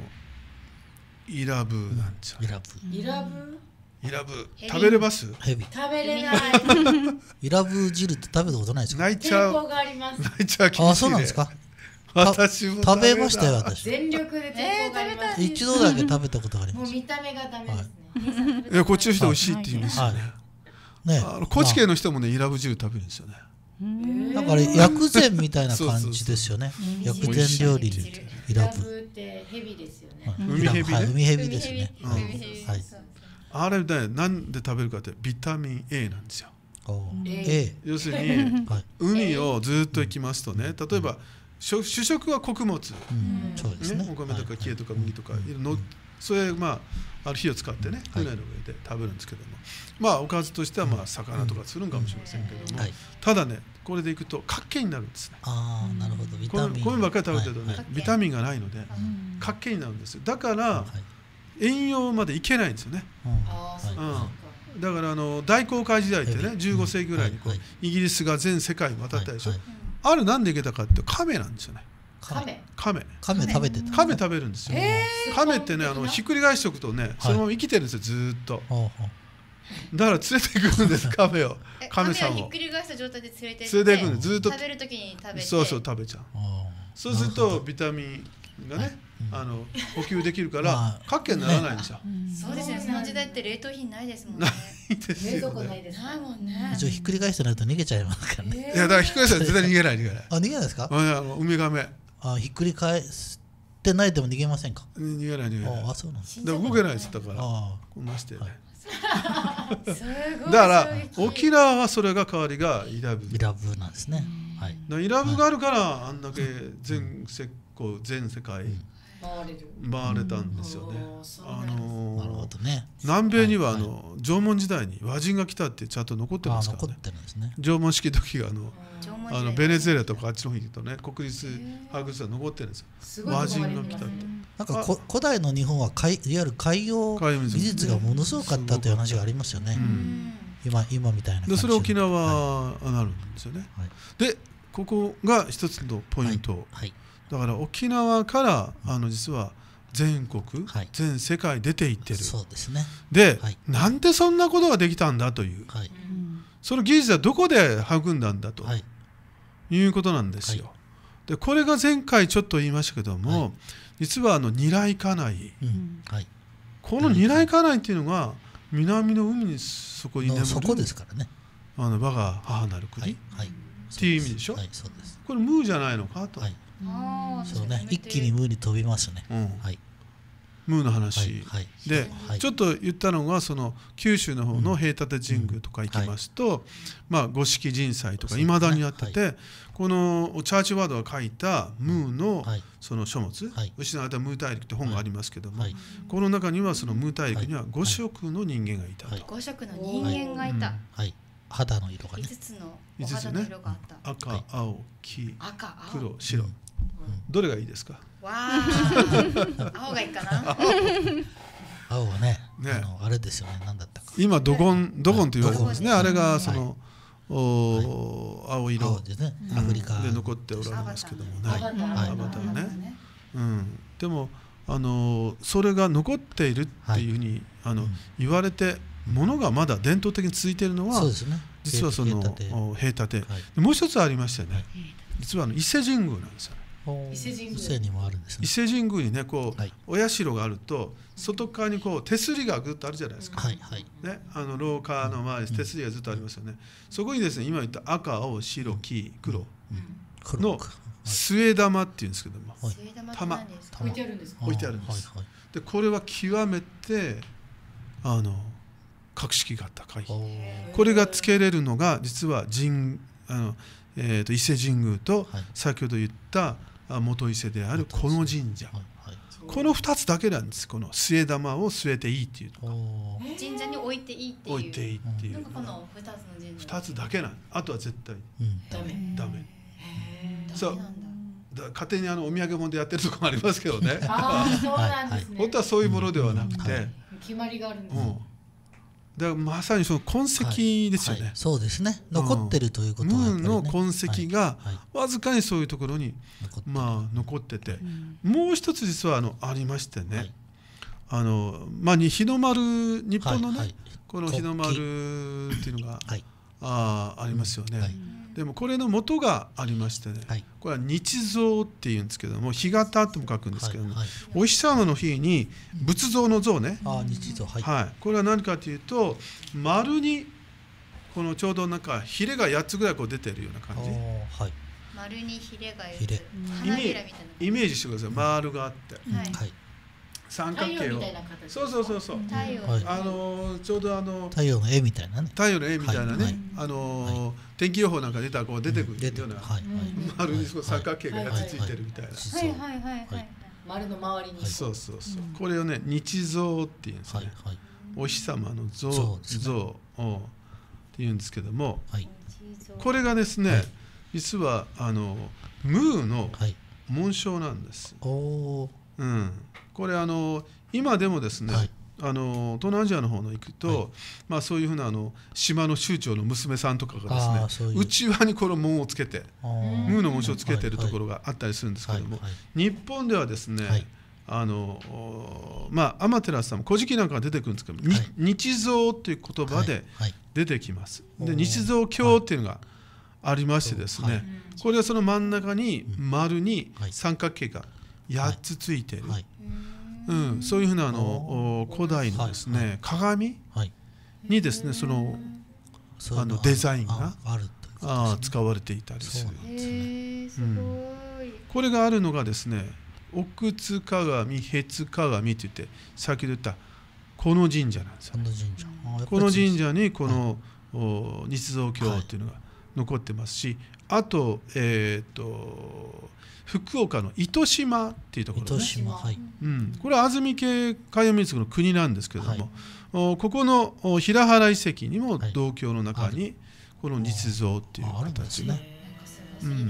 Speaker 3: イラブなんですよ、ね、イラブイラブイラブ食べれますヘビ食べれ
Speaker 2: ない
Speaker 1: イラブ汁って食べたことないですか泣いちゃう泣いちゃう気持あそうなんですか
Speaker 3: 私も食べましたよ私
Speaker 2: 全力で食べた一度だけ食べたことありますもう見た目がダメですね、こっ
Speaker 3: ちの人美味しいって言いますねね高知県の人もね、イラブ汁食べるんですよねだから薬膳みたいな感じですよね。薬膳料理イラ
Speaker 2: ブ。ヘビですよね。海ヘビ、はい、海ヘビですね。は
Speaker 3: い。あれだよ、なんで食べるかってビタミン A なんですよ。A、要するに、海をずっと行きますとね例えば、主食は穀物、うんね、お米とかキエとか麦とか、はい、のそれまあある日を使ってね船、の上で食べるんですけどもまあおかずとしてはまあ魚とかするんかもしれませんけども、はい、ただねこれでいくと角けになるんですねああなるほどビタミン米ばっかり食べてるとね、ビタミンがないので角けになるんですだから、遠洋まで行けないんですよね。うん、だからあの大航海時代ってね15世紀ぐらいにこうイギリスが全世界に渡ったでしょあるなんで行けたかって亀なんですよね。亀亀亀食べてた亀食べるんですよ、えー、亀ってねあのひっくり返しておくとね、そのまま生きてるんですよずっとだから連れていくんです 亀を亀さんをひっく
Speaker 1: り返した状態で連れて連れていくんですずっと食べる時に食べてそうそ
Speaker 3: う食べちゃうそうするとビタミンがね、はいあの補給できるからかっけならないんですよ、
Speaker 1: そうですねその時代って冷凍品ないですもんねないですよ、ね、冷蔵庫ないですないもんねひっくり返してないと逃げちゃいますからね、いやだからひっくり返したら絶対逃げない逃げないあ逃げないですかあいのウミガメあひっくり返ってないでも逃げませんか逃げない逃げないあそうなんですだか動けないっつったか
Speaker 3: らあ、ましてね、だから沖縄はそれが代わりがイラブ。イラブなんですね、はい、イラブがあるからあんだけ全こう全世界、回れたんですよね。あのなるほどね、南米にはあの、はいはい、縄文時代に和人が来たってちゃんと残ってますからね。ね縄文式時があのあのベネズエラとかあっちの方に行くとね国立博物館残ってるんですよ。和人が来たって。なんかこ
Speaker 1: 古代の日本は海いわゆる海洋技術がものすごかったという話がありますよね。うん、今今みたいな
Speaker 3: でそれ沖縄なるんですよね。はい、でここが一つのポイント。はいだから沖縄からあの実は全国、はい、全世界出ていってるそうですねで、はい、なんでそんなことができたんだという、はい、その技術はどこで育んだんだと、はい、いうことなんですよ。でこれが前回ちょっと言いましたけども、実はあの二来家内、うんはい、この二来家内っていうのが南の海にそこに眠るそこですからねあの我が母なる国、はいはい、っていう意味でしょ、はい、そうですこれ「ムー」じゃないのかと、はい、そうね一気にムーに飛びますね、はいムーの話、はいはい、で、はい、ちょっと言ったのがその九州の方の平立神宮とか行きますと、うんうん、まあ、五色神祭とかいまだにあってて、ね、このチャーチワードが書いたムーのその書物「失われたムー大陸」って本がありますけども、この中にはそのムー大陸には五色の人間がいたと。5
Speaker 1: 色の人間がいた、
Speaker 3: うん肌の色がね。五つの
Speaker 2: お肌の色が
Speaker 3: あった。ね、赤、青、黄、赤青黒、白。うんどれがいいですか。わあ、青がいいかな。青はね、ねああれですよね、なんだったか。今ドゴンドゴンと言われてますね、あれがその。お青色で,、ねアフリカで残っておられますけどもねアバターね、うん、でもあのそれが残っているっていうふうに、あの言われてものがまだ伝統的に続いているのは、実はその平立て、もう一つありましたよね、実はあの伊勢神宮なんですよ伊勢神宮にもあるんです、ね、伊勢神宮にねこう、はい、お社があると外側にこう手すりがぐっとあるじゃないですか、はいはい、ね、あの廊下の前り手すりがずっとありますよね、うん、そこにですね今言った赤青白黄黒の末玉っていうんですけども、はい、玉置いてあるんです置いてあるんです、はいはい、でこれは極めてあの格式が高いこれがつけれるのが実は神あの、えーと、と伊勢神宮と先ほど言った、はい元伊勢であるこの神社、この2つだけなんですこの末玉を据えていいっていうのが神社に置い
Speaker 1: ていいっていう置いていいっていう、うこの2つの神社2つだけな
Speaker 3: んあとは絶対、うん、ダメダメそうだ勝手にあのお土産物でやってるとこもありますけどねあそうなんですね本当はそういうものではなくて、うん、決
Speaker 1: まりがあるんです、うん
Speaker 3: だからまさにその痕跡ですよね、はいはい、そうですね残ってるということは、ね、ムーンの痕跡がわずかにそういうところに、まあ、残ってて、もう一つ実はあのありましてね、あのまあ、に日の丸日本のね、この日の丸っていうのが、はい、あありますよね。はいでもこれの元がありましてね、はい、これは日像っていうんですけども日型とも書くんですけども、はいはい、お日様の日に仏像の像ね、あ日像はい、はい、これは何かというと丸にこのちょうどなんかヒレが8つぐらいこう出てるような感じ、はい、丸にヒレが8つ花びらみたいなイメージしてください、丸があって、はい三角形をそうそうそうそう太陽、あのちょうどあの太陽の絵みたいなね太陽の絵みたいなね、あの天気予報なんか出たらこう出てくるような、丸に三角形がやつついてるみたいな、はいは
Speaker 1: いはいはい丸の周りにそうそうそう、
Speaker 3: これをね日像っていうんですね、はいお日様の像像,、って言うんですけども、はい、これがですね、実はあのムーの紋章なんです。おおうんこれあの今でもですね、はい、あの東南アジアの方の行くと、はい、まあ、そういうふうなあの島の州長の娘さんとかがですね内輪にこの門をつけてムーの紋章をつけてるところがあったりするんですけども、はい、日本ではですね、あのまあ、天照さんも「古事記」なんかが出てくるんですけど、はい、日像という言葉で出てきます。で日像経っていうのがありましてですね、はい、これはその真ん中に丸に三角形が8つついている。はいうん、そういうふうなあの古代のですね、はいはい、鏡にですねそのあのデザインがああ、使われていたりするす、ねうん、これがあるのがですね奥津鏡、へ津鏡って言って先ほど言ったこの神社なんですよ、ね、この神社にこの、はい、日造っていうのが残ってますしあと,、えーと、福岡の糸島っていうところ、ね、糸島、はいうん、これは安住系海洋民族の国なんですけれども、はい、ここの平原遺跡にも同郷の中にこの実像っていう形、はね、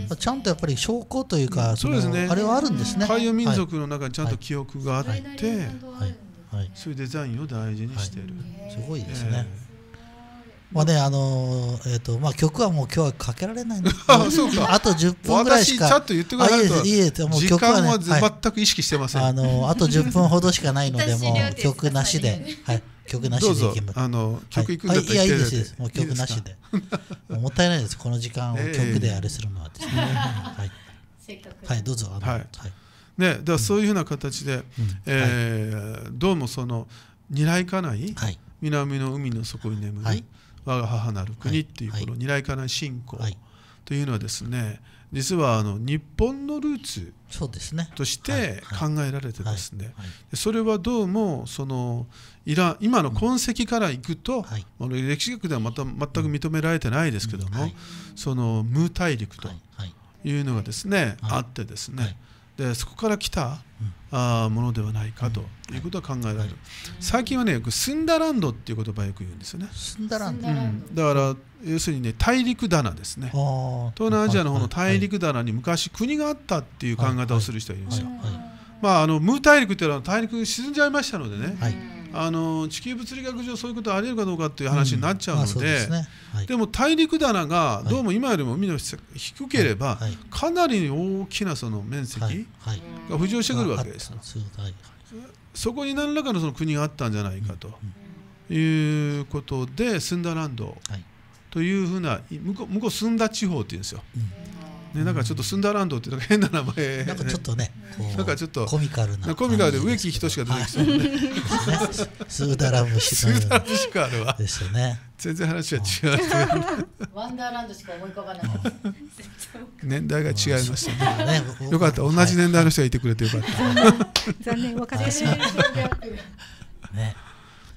Speaker 3: うん、ちゃんとやっぱり証
Speaker 1: 拠というか、そうですね、あれはあるんですね海洋民族
Speaker 3: の中にちゃんと記憶があって、はいはい、そういうデザインを大事にしている、すごいですね、えー
Speaker 1: まあねあのえっ、ー、とまあ曲はもう今日はかけられないんで あと10分ぐらいしかちゃんと言ってくださいといいですもう曲は、ね、時間は全く意識してません、はい、あのあと10分ほどしかないのでもう曲なしで、はい、曲なしでいきますあの曲いくんだったら、はい、いやいいですですもう曲なしでもったいないですこの時間を曲であれするのはですね、え ー、はいは
Speaker 3: いどうぞあのはい、はいね、だそういうふうな形で、うん、えーはい、どうもそのにらいかない、はい、南の海の底に眠る、はい、我が母なる国っていうこの二来家内信仰というのはですね実はあの日本のルーツとして考えられてですねそれはどうもそのイラ今の痕跡からいくと、あの歴史学ではまた全く認められてないですけども、その無大陸というのがですね、あってですね、でそこから来た、あものではないかということは考えられる、はい、最近はねよくスンダランドっていう言葉よく言うんですよねスンダランド、うん、だから要するにね大陸棚ですね東南アジアの方の大陸棚に昔国があったっていう考え方をする人がいるんですよ、まああのムー大陸っていうのは大陸沈んじゃいましたのでね、はいあの地球物理学上そういうことありえるかどうかという話になっちゃうので、でも大陸棚がどうも今よりも海の低ければ、かなり大きなその面積が浮上してくるわけです。そこに何らかのその国があったんじゃないかということで、スンダランドというふうな向こう向こうスンダ地方っていうんですよ。ね、なんかちょっとスンダーランドってなんか変な名前、なんかちょっとねなんかちょっとコミカルなコミカルで植木仁しか出てきそうスーダラ節スーダラ節があるわですよね全然話は違うワ
Speaker 1: ンダーランドしか思い浮かばない
Speaker 3: 年代が違いましたねよかった同じ年代の人がいてくれてよかった残念若手 ね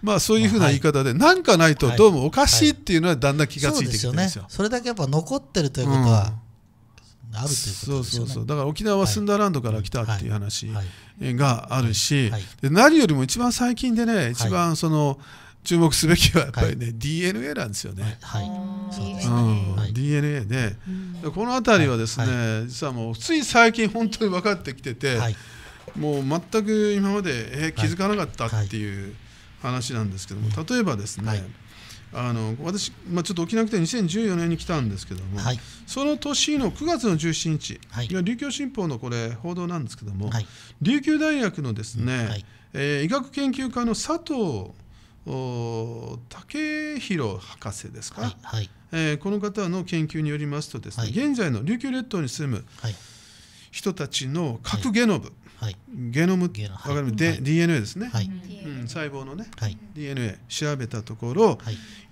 Speaker 3: まあそういうふうな言い方で、何かないとどうもおかしいっていうのはだんだん気がついてきてるんですよ,、それだけやっぱ残っ
Speaker 1: てるということは、
Speaker 3: あるということですねそうそうそうだから沖縄はスンダーランドから来たっていう話があるし、で何よりも一番最近でね一番その、注目すべきはやっぱりね、はい、DNA なんですよね。はい、そうですね。DNA で、この辺りはですね、実はもうつい最近本当に分かってきてて、もう全く今までえ気づかなかったっていう話なんですけども、例えばですね、あの私、まあ、ちょっと沖縄来て2014年に来たんですけども、はい、その年の9月の17日、はい、琉球新報のこれ報道なんですけども、はい、琉球大学のですね、はい、えー、医学研究家の佐藤武弘博士ですか、はいはい、えー、この方の研究によりますとですね、現在の琉球列島に住む人たちの核ゲノム、はい、ゲノム、ゲノはい、D DNA ですね、はいうん、細胞のね、はい、DNA 調べたところ、は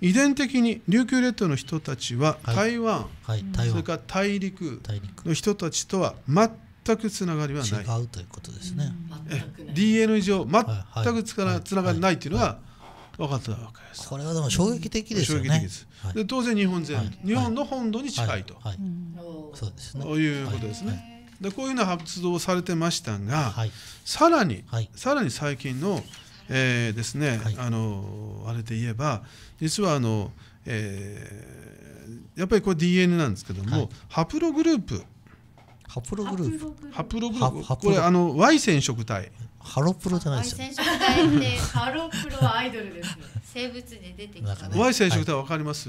Speaker 3: い、遺伝的に琉球列島の人たちは台湾,、はい台湾それから大陸の人たちとは全くつながりはない違うということですね、うん、DNA 上全くつかながりないというのは、分かったわけです。これはでも衝撃的ですよね。衝撃的です。で当然日本全、はい、日本の本土に近いと、はいはい、そうですね。ということですね。でこういうような活動をされてましたが、はい、さらに、はい、さらに最近の、えー、ですね、はい、あのあれで言えば実はあの、えー、やっぱりこれ DNA なんですけども、ハプログループハプログループハプログループこれあの Y 染色体ハロプロじゃないですよ。Y
Speaker 2: 染色体ってハロプロはアイドルです、ね。生物で出てきた。Y
Speaker 3: 染色体わかります？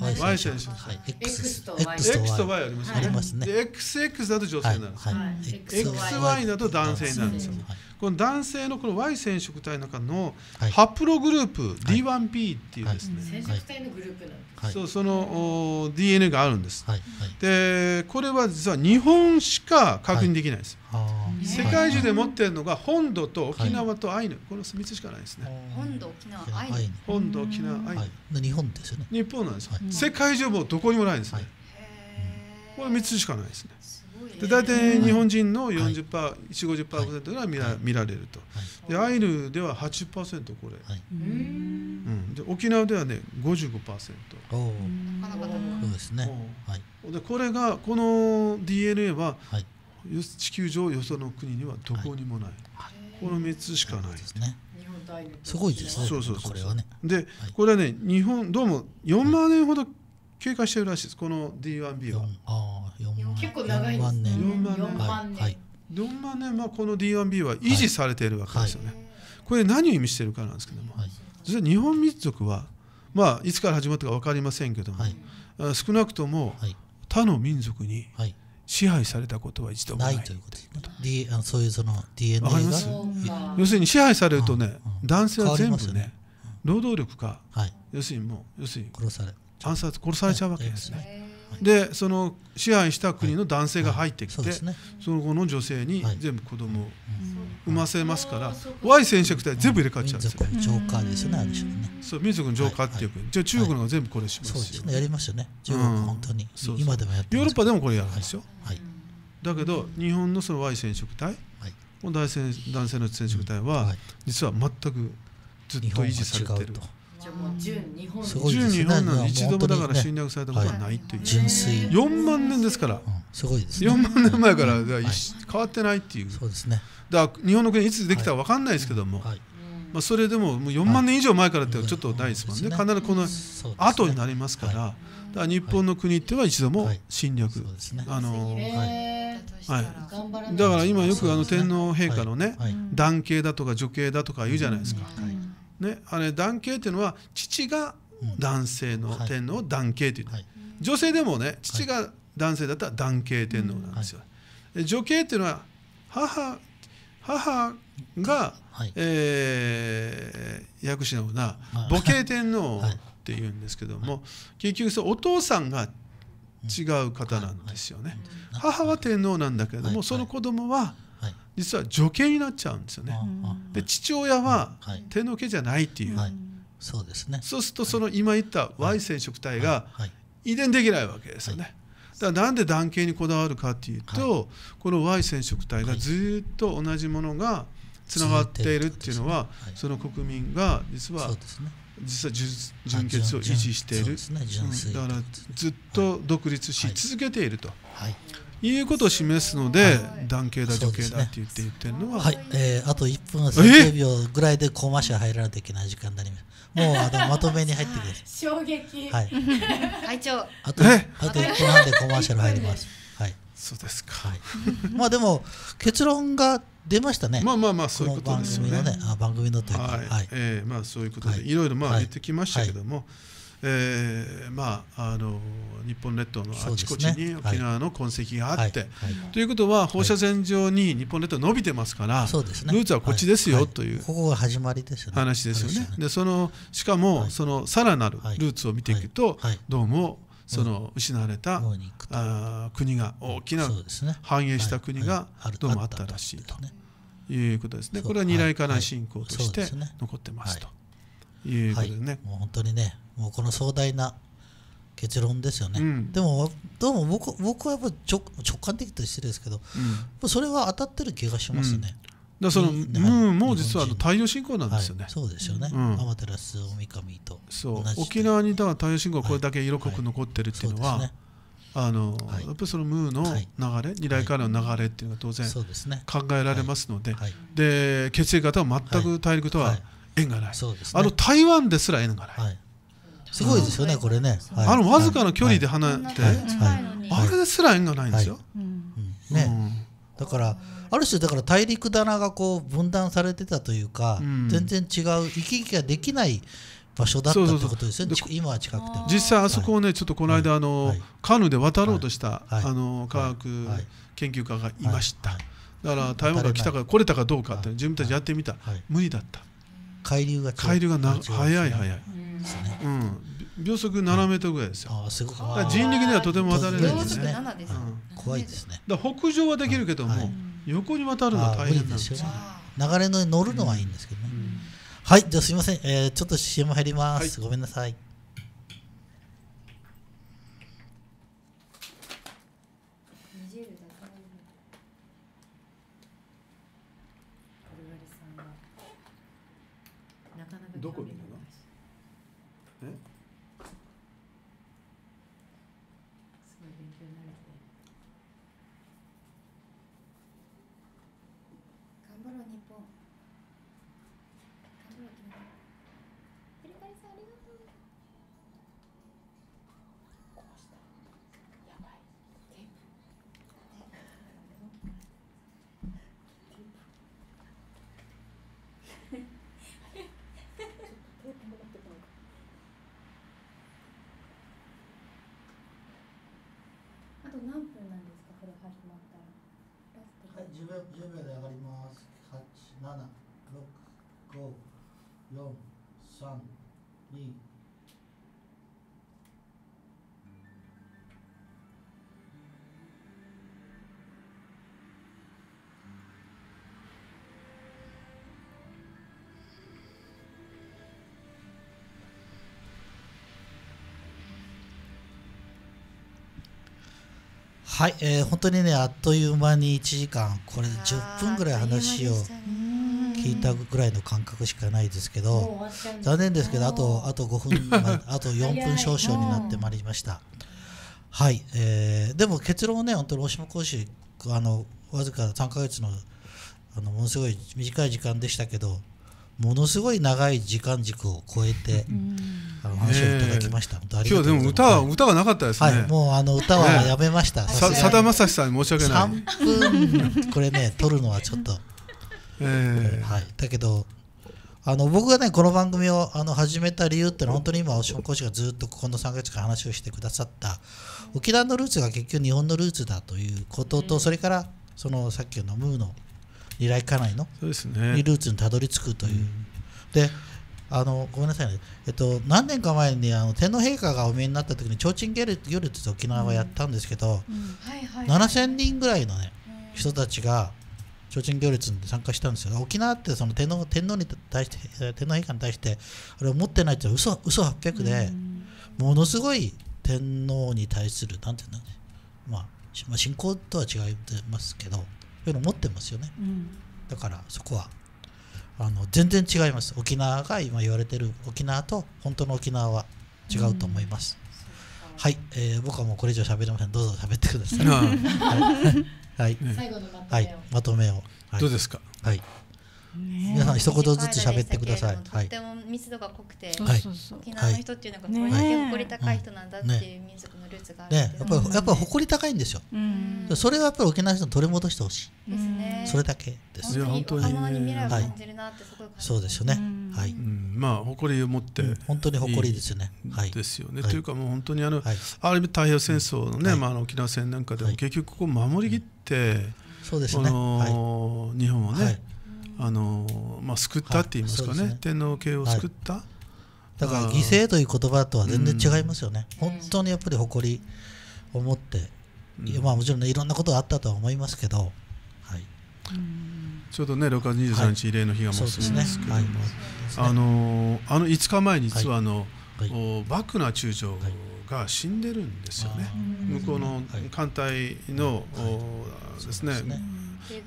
Speaker 3: Y 選手はい X と Y ありますね。ありますね。で XX だと女性なんです。XY だと男性なんですよ。この男性のこの Y 染色体の中のハプログループ、D1P っていうです
Speaker 2: ね、染色体のグループなんで
Speaker 3: す、はい、そうその DNA があるんです、でこれは実は日本しか確認できないです、世界中で持ってるのが本土と沖縄とアイヌ、この3つしかないですね本土沖縄アイヌ本土沖縄アイヌ、日本ですよね日本なんです、世界中もどこにもないですね、これ3つしかないですねで大体日本人の40%、はい、4050%が見ら,、はい、見られると、でアイヌでは80%これ、はいうん、で沖縄ではね55%おー
Speaker 1: かなかそうですね、
Speaker 3: はい、でこれがこの DNA は、はい、地球上よその国にはどこにもない、はい、この3つしかないですねすごいですね。そうそうそうこれはね。で、これはね、日本どうも4万年ほど経過してるらしいですこの D1B は。あ
Speaker 1: 結構長いですね。4万年。4万年。はい、
Speaker 3: 4万年まあこの D1B は維持されているわけですよね。はい、これ何を意味しているかなんですけども、はい、実は日本民族はまあいつから始まったか分かりませんけども、はい、少なくとも他の民族に支配されたことは一度もない,、ということです。D あそういうその DNA が要するに支配されるとね、男性は全部ね、労働力か、要するにもう要するに殺され暗殺殺されちゃうわけですね。でその支配した国の男性が入ってきて、その後の女性に全部子供を産ませますから、Y 染色体全部入れ替わっちゃうんですよ、ね。ジョーカーですよね、ある種ね。そう、民族のジョーカーっていう、じゃあ中国のが全部これしますよ。やりますよね。中国
Speaker 1: 本当に、今でもやって
Speaker 3: ヨーロッパでもこれやるんですよ。だけど日本のその Y 染色体、男性男性の染色体は、実は全くずっと維持されてる。と。ゃもう純日本すごい純日本なの一度もだから侵略されたことはないという、純粋4万年ですから、すごいです、ね、4万年前から変わってないっていう、そうですねだから日本の国いつできたか分かんないですけども、まあ、それでももう4万年以上前からってちょっとないですもんね、必ずこの後になりますから、だから日本の国っては一度も侵略、あのはい、だから今よくあの天皇陛下のね、男系だとか女系だとか言うじゃないですか。はいね、あれ男系というのは父が男性の天皇を男系という、はい、女性でもね父が男性だったら男系天皇なんですよ、はい、女系というのは母母が、はい、えー、薬師のような母系天皇っていうんですけども、結局そうお父さんが違う方なんですよね、母は天皇なんだけれども、その子供は、実は女系になっちゃうんですよね。で父親は天皇毛じゃないっていう、そうですねそうするとその今言った Y 染色体が遺伝できないわけですよね。だからなんで男系にこだわるかっていうと、この Y 染色体がずっと同じものがつながっているっていうのは、その国民が実は実は純潔を維持している、だからずっと独立し続けていると。いうことを示すので、はい、男系だ女系だって言って言ってるのは、ね、はい、
Speaker 1: えー、あと1分30
Speaker 3: 秒ぐらいでコマーシャル入らないといけない時
Speaker 1: 間になりますもうあのまとめに入ってくる衝撃はい会長あとあと1分半でコマーシャル入ります
Speaker 3: はいそうですか、はい、
Speaker 1: まあでも結論が出ましたね。まあまあまあそういうことです
Speaker 3: よね。番組のね、あ番組のというか、はい、はい、ええー、まあそういうことで、はい、いろいろまあ言ってきましたけども、はいえーまあ、あの日本列島のあちこちに沖縄の痕跡があって、ねはいはい、ということは放射線上に日本列島伸びてますから、はい、ルーツはこっちですよというここが始まりですよね話ですよね。でそのしかもそのさらなるルーツを見ていくとどうもその失われた、うん、あ国が大きな、繁栄した国がどうもあったらしいということですね。これは二来かな信仰として残ってますと。いうこと
Speaker 1: でね、はい、もう本当にねもうこの壮大な結論ですよね、うん、でもどうも僕僕はやっぱ直直感的と失礼ですけど、うん、それは当たって
Speaker 3: る気がしますね、うん、だその、うん、もう実は太陽信仰なんですよね、はい、そうですよね、天照
Speaker 1: 大神とそう沖
Speaker 3: 縄にいた太陽信仰これだけ色濃く残ってるっていうのは、あの、やっぱりそのムーの流れ、二、はい、来からの流れっていうのは当然考えられますので、はい、で血液型は全く大陸とは縁がない、ね、あの台湾ですら縁がない、はい、すごいですよね、これね、はい、あのわずかの距離で離れて、はいはい、あれですら縁がないんですよ。
Speaker 1: ね、だからある種だから大陸棚がこう分断されてたというか、うん、全然違う行き来ができ
Speaker 3: ない場所だったってこ
Speaker 1: とですね今は近くても
Speaker 3: 実際あそこをね、ちょっとこの間、あのカヌーで渡ろうとした、あの科学研究家がいました、だから台湾から来たか来れたかどうかって自分たちやってみた、無理だった。海流が海流がな速い速い、秒速7メートルぐらいですよ、あすごい人力ではとても渡れないですね怖いですねだ北上はできるけども、横
Speaker 1: に渡るのは大変なんですよ流れの乗るのはいいんですけどね、はいじゃあすみません、えちょっと CM 入ります、ごめんなさいどこにはい、えー、本当にねあっという間に1時間これ10分ぐらい話を聞いたぐらいの感覚しかないですけど
Speaker 2: 残念ですけどあ
Speaker 1: とあと5分 あと4分少々になってまいりました。はい、えー、でも結論ね本当に大島講師あのわずか3か月のあのものすごい短い時間でしたけどものすごい長い時間軸を超えて、あの話をいただきました。今日でも歌は歌はなかったですね。はい、もうあの歌はやめました。さだまさしさん申し訳ない。三分これね撮るのはちょっと、えー、はい。だけどあの僕がねこの番組をあの始めた理由ってのは本当に今小講師がずっとこの3ヶ月間話をしてくださった沖縄のルーツが結局日本のルーツだということと、それからそのさっきのムーのリライ家内のそうです、ね、にルーツにたどり着くという。うん、であのごめんなさいね、えっと、何年か前にあの天皇陛下がお見えになった時に提灯夜ってって沖縄はやったんですけど、はい7000人ぐらいの、ね、人たちが提灯行列に参加したんですよ沖縄ってその天皇天皇に対して天皇陛下に対してあれを持ってないっていうのは嘘嘘800で、うん、ものすごい天皇に対するなんていうの、ね、まあ、まあ、信仰とは違いますけど。いうのを持ってますよね、うん、だからそこはあの全然違います沖縄が今言われてる沖縄と本当の沖縄は違うと思います、うん、はい、えー、僕はもうこれ以上喋れませんどうぞ喋ってください、はい、最後のはい、まとめを、
Speaker 3: はい、どうですかはい皆さん一言ずつ喋ってください。とて
Speaker 1: も密度が濃くて、はい、沖縄の人っていうのがこれだけ誇り高い人なんだっていうルーツがあるねやっぱり、うやっぱり誇り高いんですよ、それはやっぱり沖縄の人取り戻してほしい、うん、それだけです本当に沖縄に未来を感じるなってすごい感じ、はい、そうですよね、はい、まあ誇
Speaker 3: りを持って本当に誇りですよねはいですよね、というかもう本当にあの、はい、ある意味太平洋戦争のね、まあ、あの沖縄戦なんかでも結局ここ守り切って、そうですね、日本をね、あのまあ、救ったって言いますかね天皇系を救った、だから犠牲という言葉とは全然違いますよね、うん、本当にやっぱり誇り
Speaker 1: を持って、うん、まあもちろんねいろんなことがあったとは思いますけど、はい、
Speaker 3: ちょうどね6月23日、慰霊の日がもうすですけどねはい、あのあの5日前に実はあの、はいバクナ中将が死んでるんですよね、向こうの艦隊の、ですね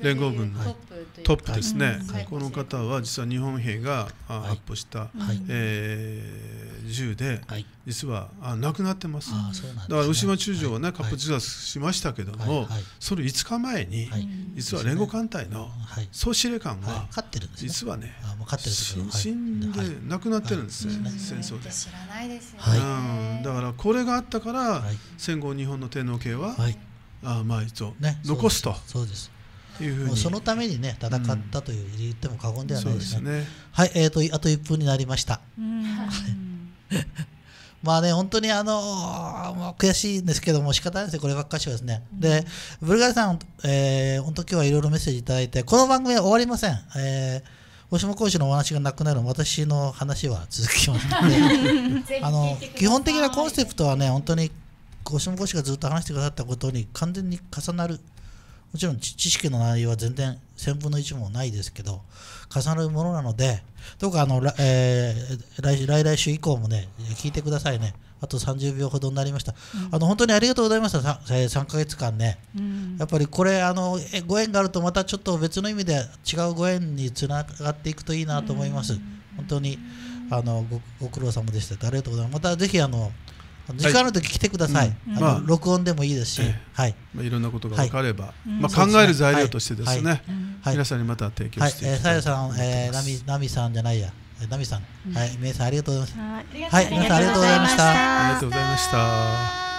Speaker 3: 連合軍のトップですね、この方は実は日本兵が発砲した、え銃で、実はあ亡くなってますだから牛島中将はねカップ自殺しましたけども、それ5日前に、実は連合艦隊の総司令官が、実はね死んで亡くなってるんですね、戦争でだからこれがあったから、戦後日本の天皇系は、あまあ一応、残すとそうですいうふうにそのためにね戦っ
Speaker 1: たという、言っても過言ではないですね。すねはい、えーと、あと1分になりました。まあね、本当にあのー、悔しいんですけども、仕方ないですよ、こればっかしはですね。うん、で、ブルガリさん、えー、本当今日はいろいろメッセージいただいて、この番組は終わりません。えー大島講師のお話がなくなる私の話は続きますので あの基本的なコンセプトはね本当に大島講師がずっと話してくださったことに完全に重なるもちろん知識の内容は全然1000分の1もないですけど重なるものなのでどうかあの、えー、来来来週以降もね聞いてくださいねあと30秒ほどになりました、うん、あの本当にありがとうございました 3, 3ヶ月間ね、うん、やっぱりこれあのご縁があるとまたちょっと別の意味で違うご縁につながっていくといいなと思います、うん、本当にあのご苦労様でしたありがとうございますまたぜひあの時間の時来てください、あの録音でもいいですし、はいまあ、いろんなことが分かれば、まあ、考える材料としてですね、はい皆さんにまた提供していきたいと思います、はいえー、さん、えー、ナミさんじゃないやナミさん、はい、皆さんありがとうございましはい、皆さんありがとうございました。あ
Speaker 3: りがとうございました。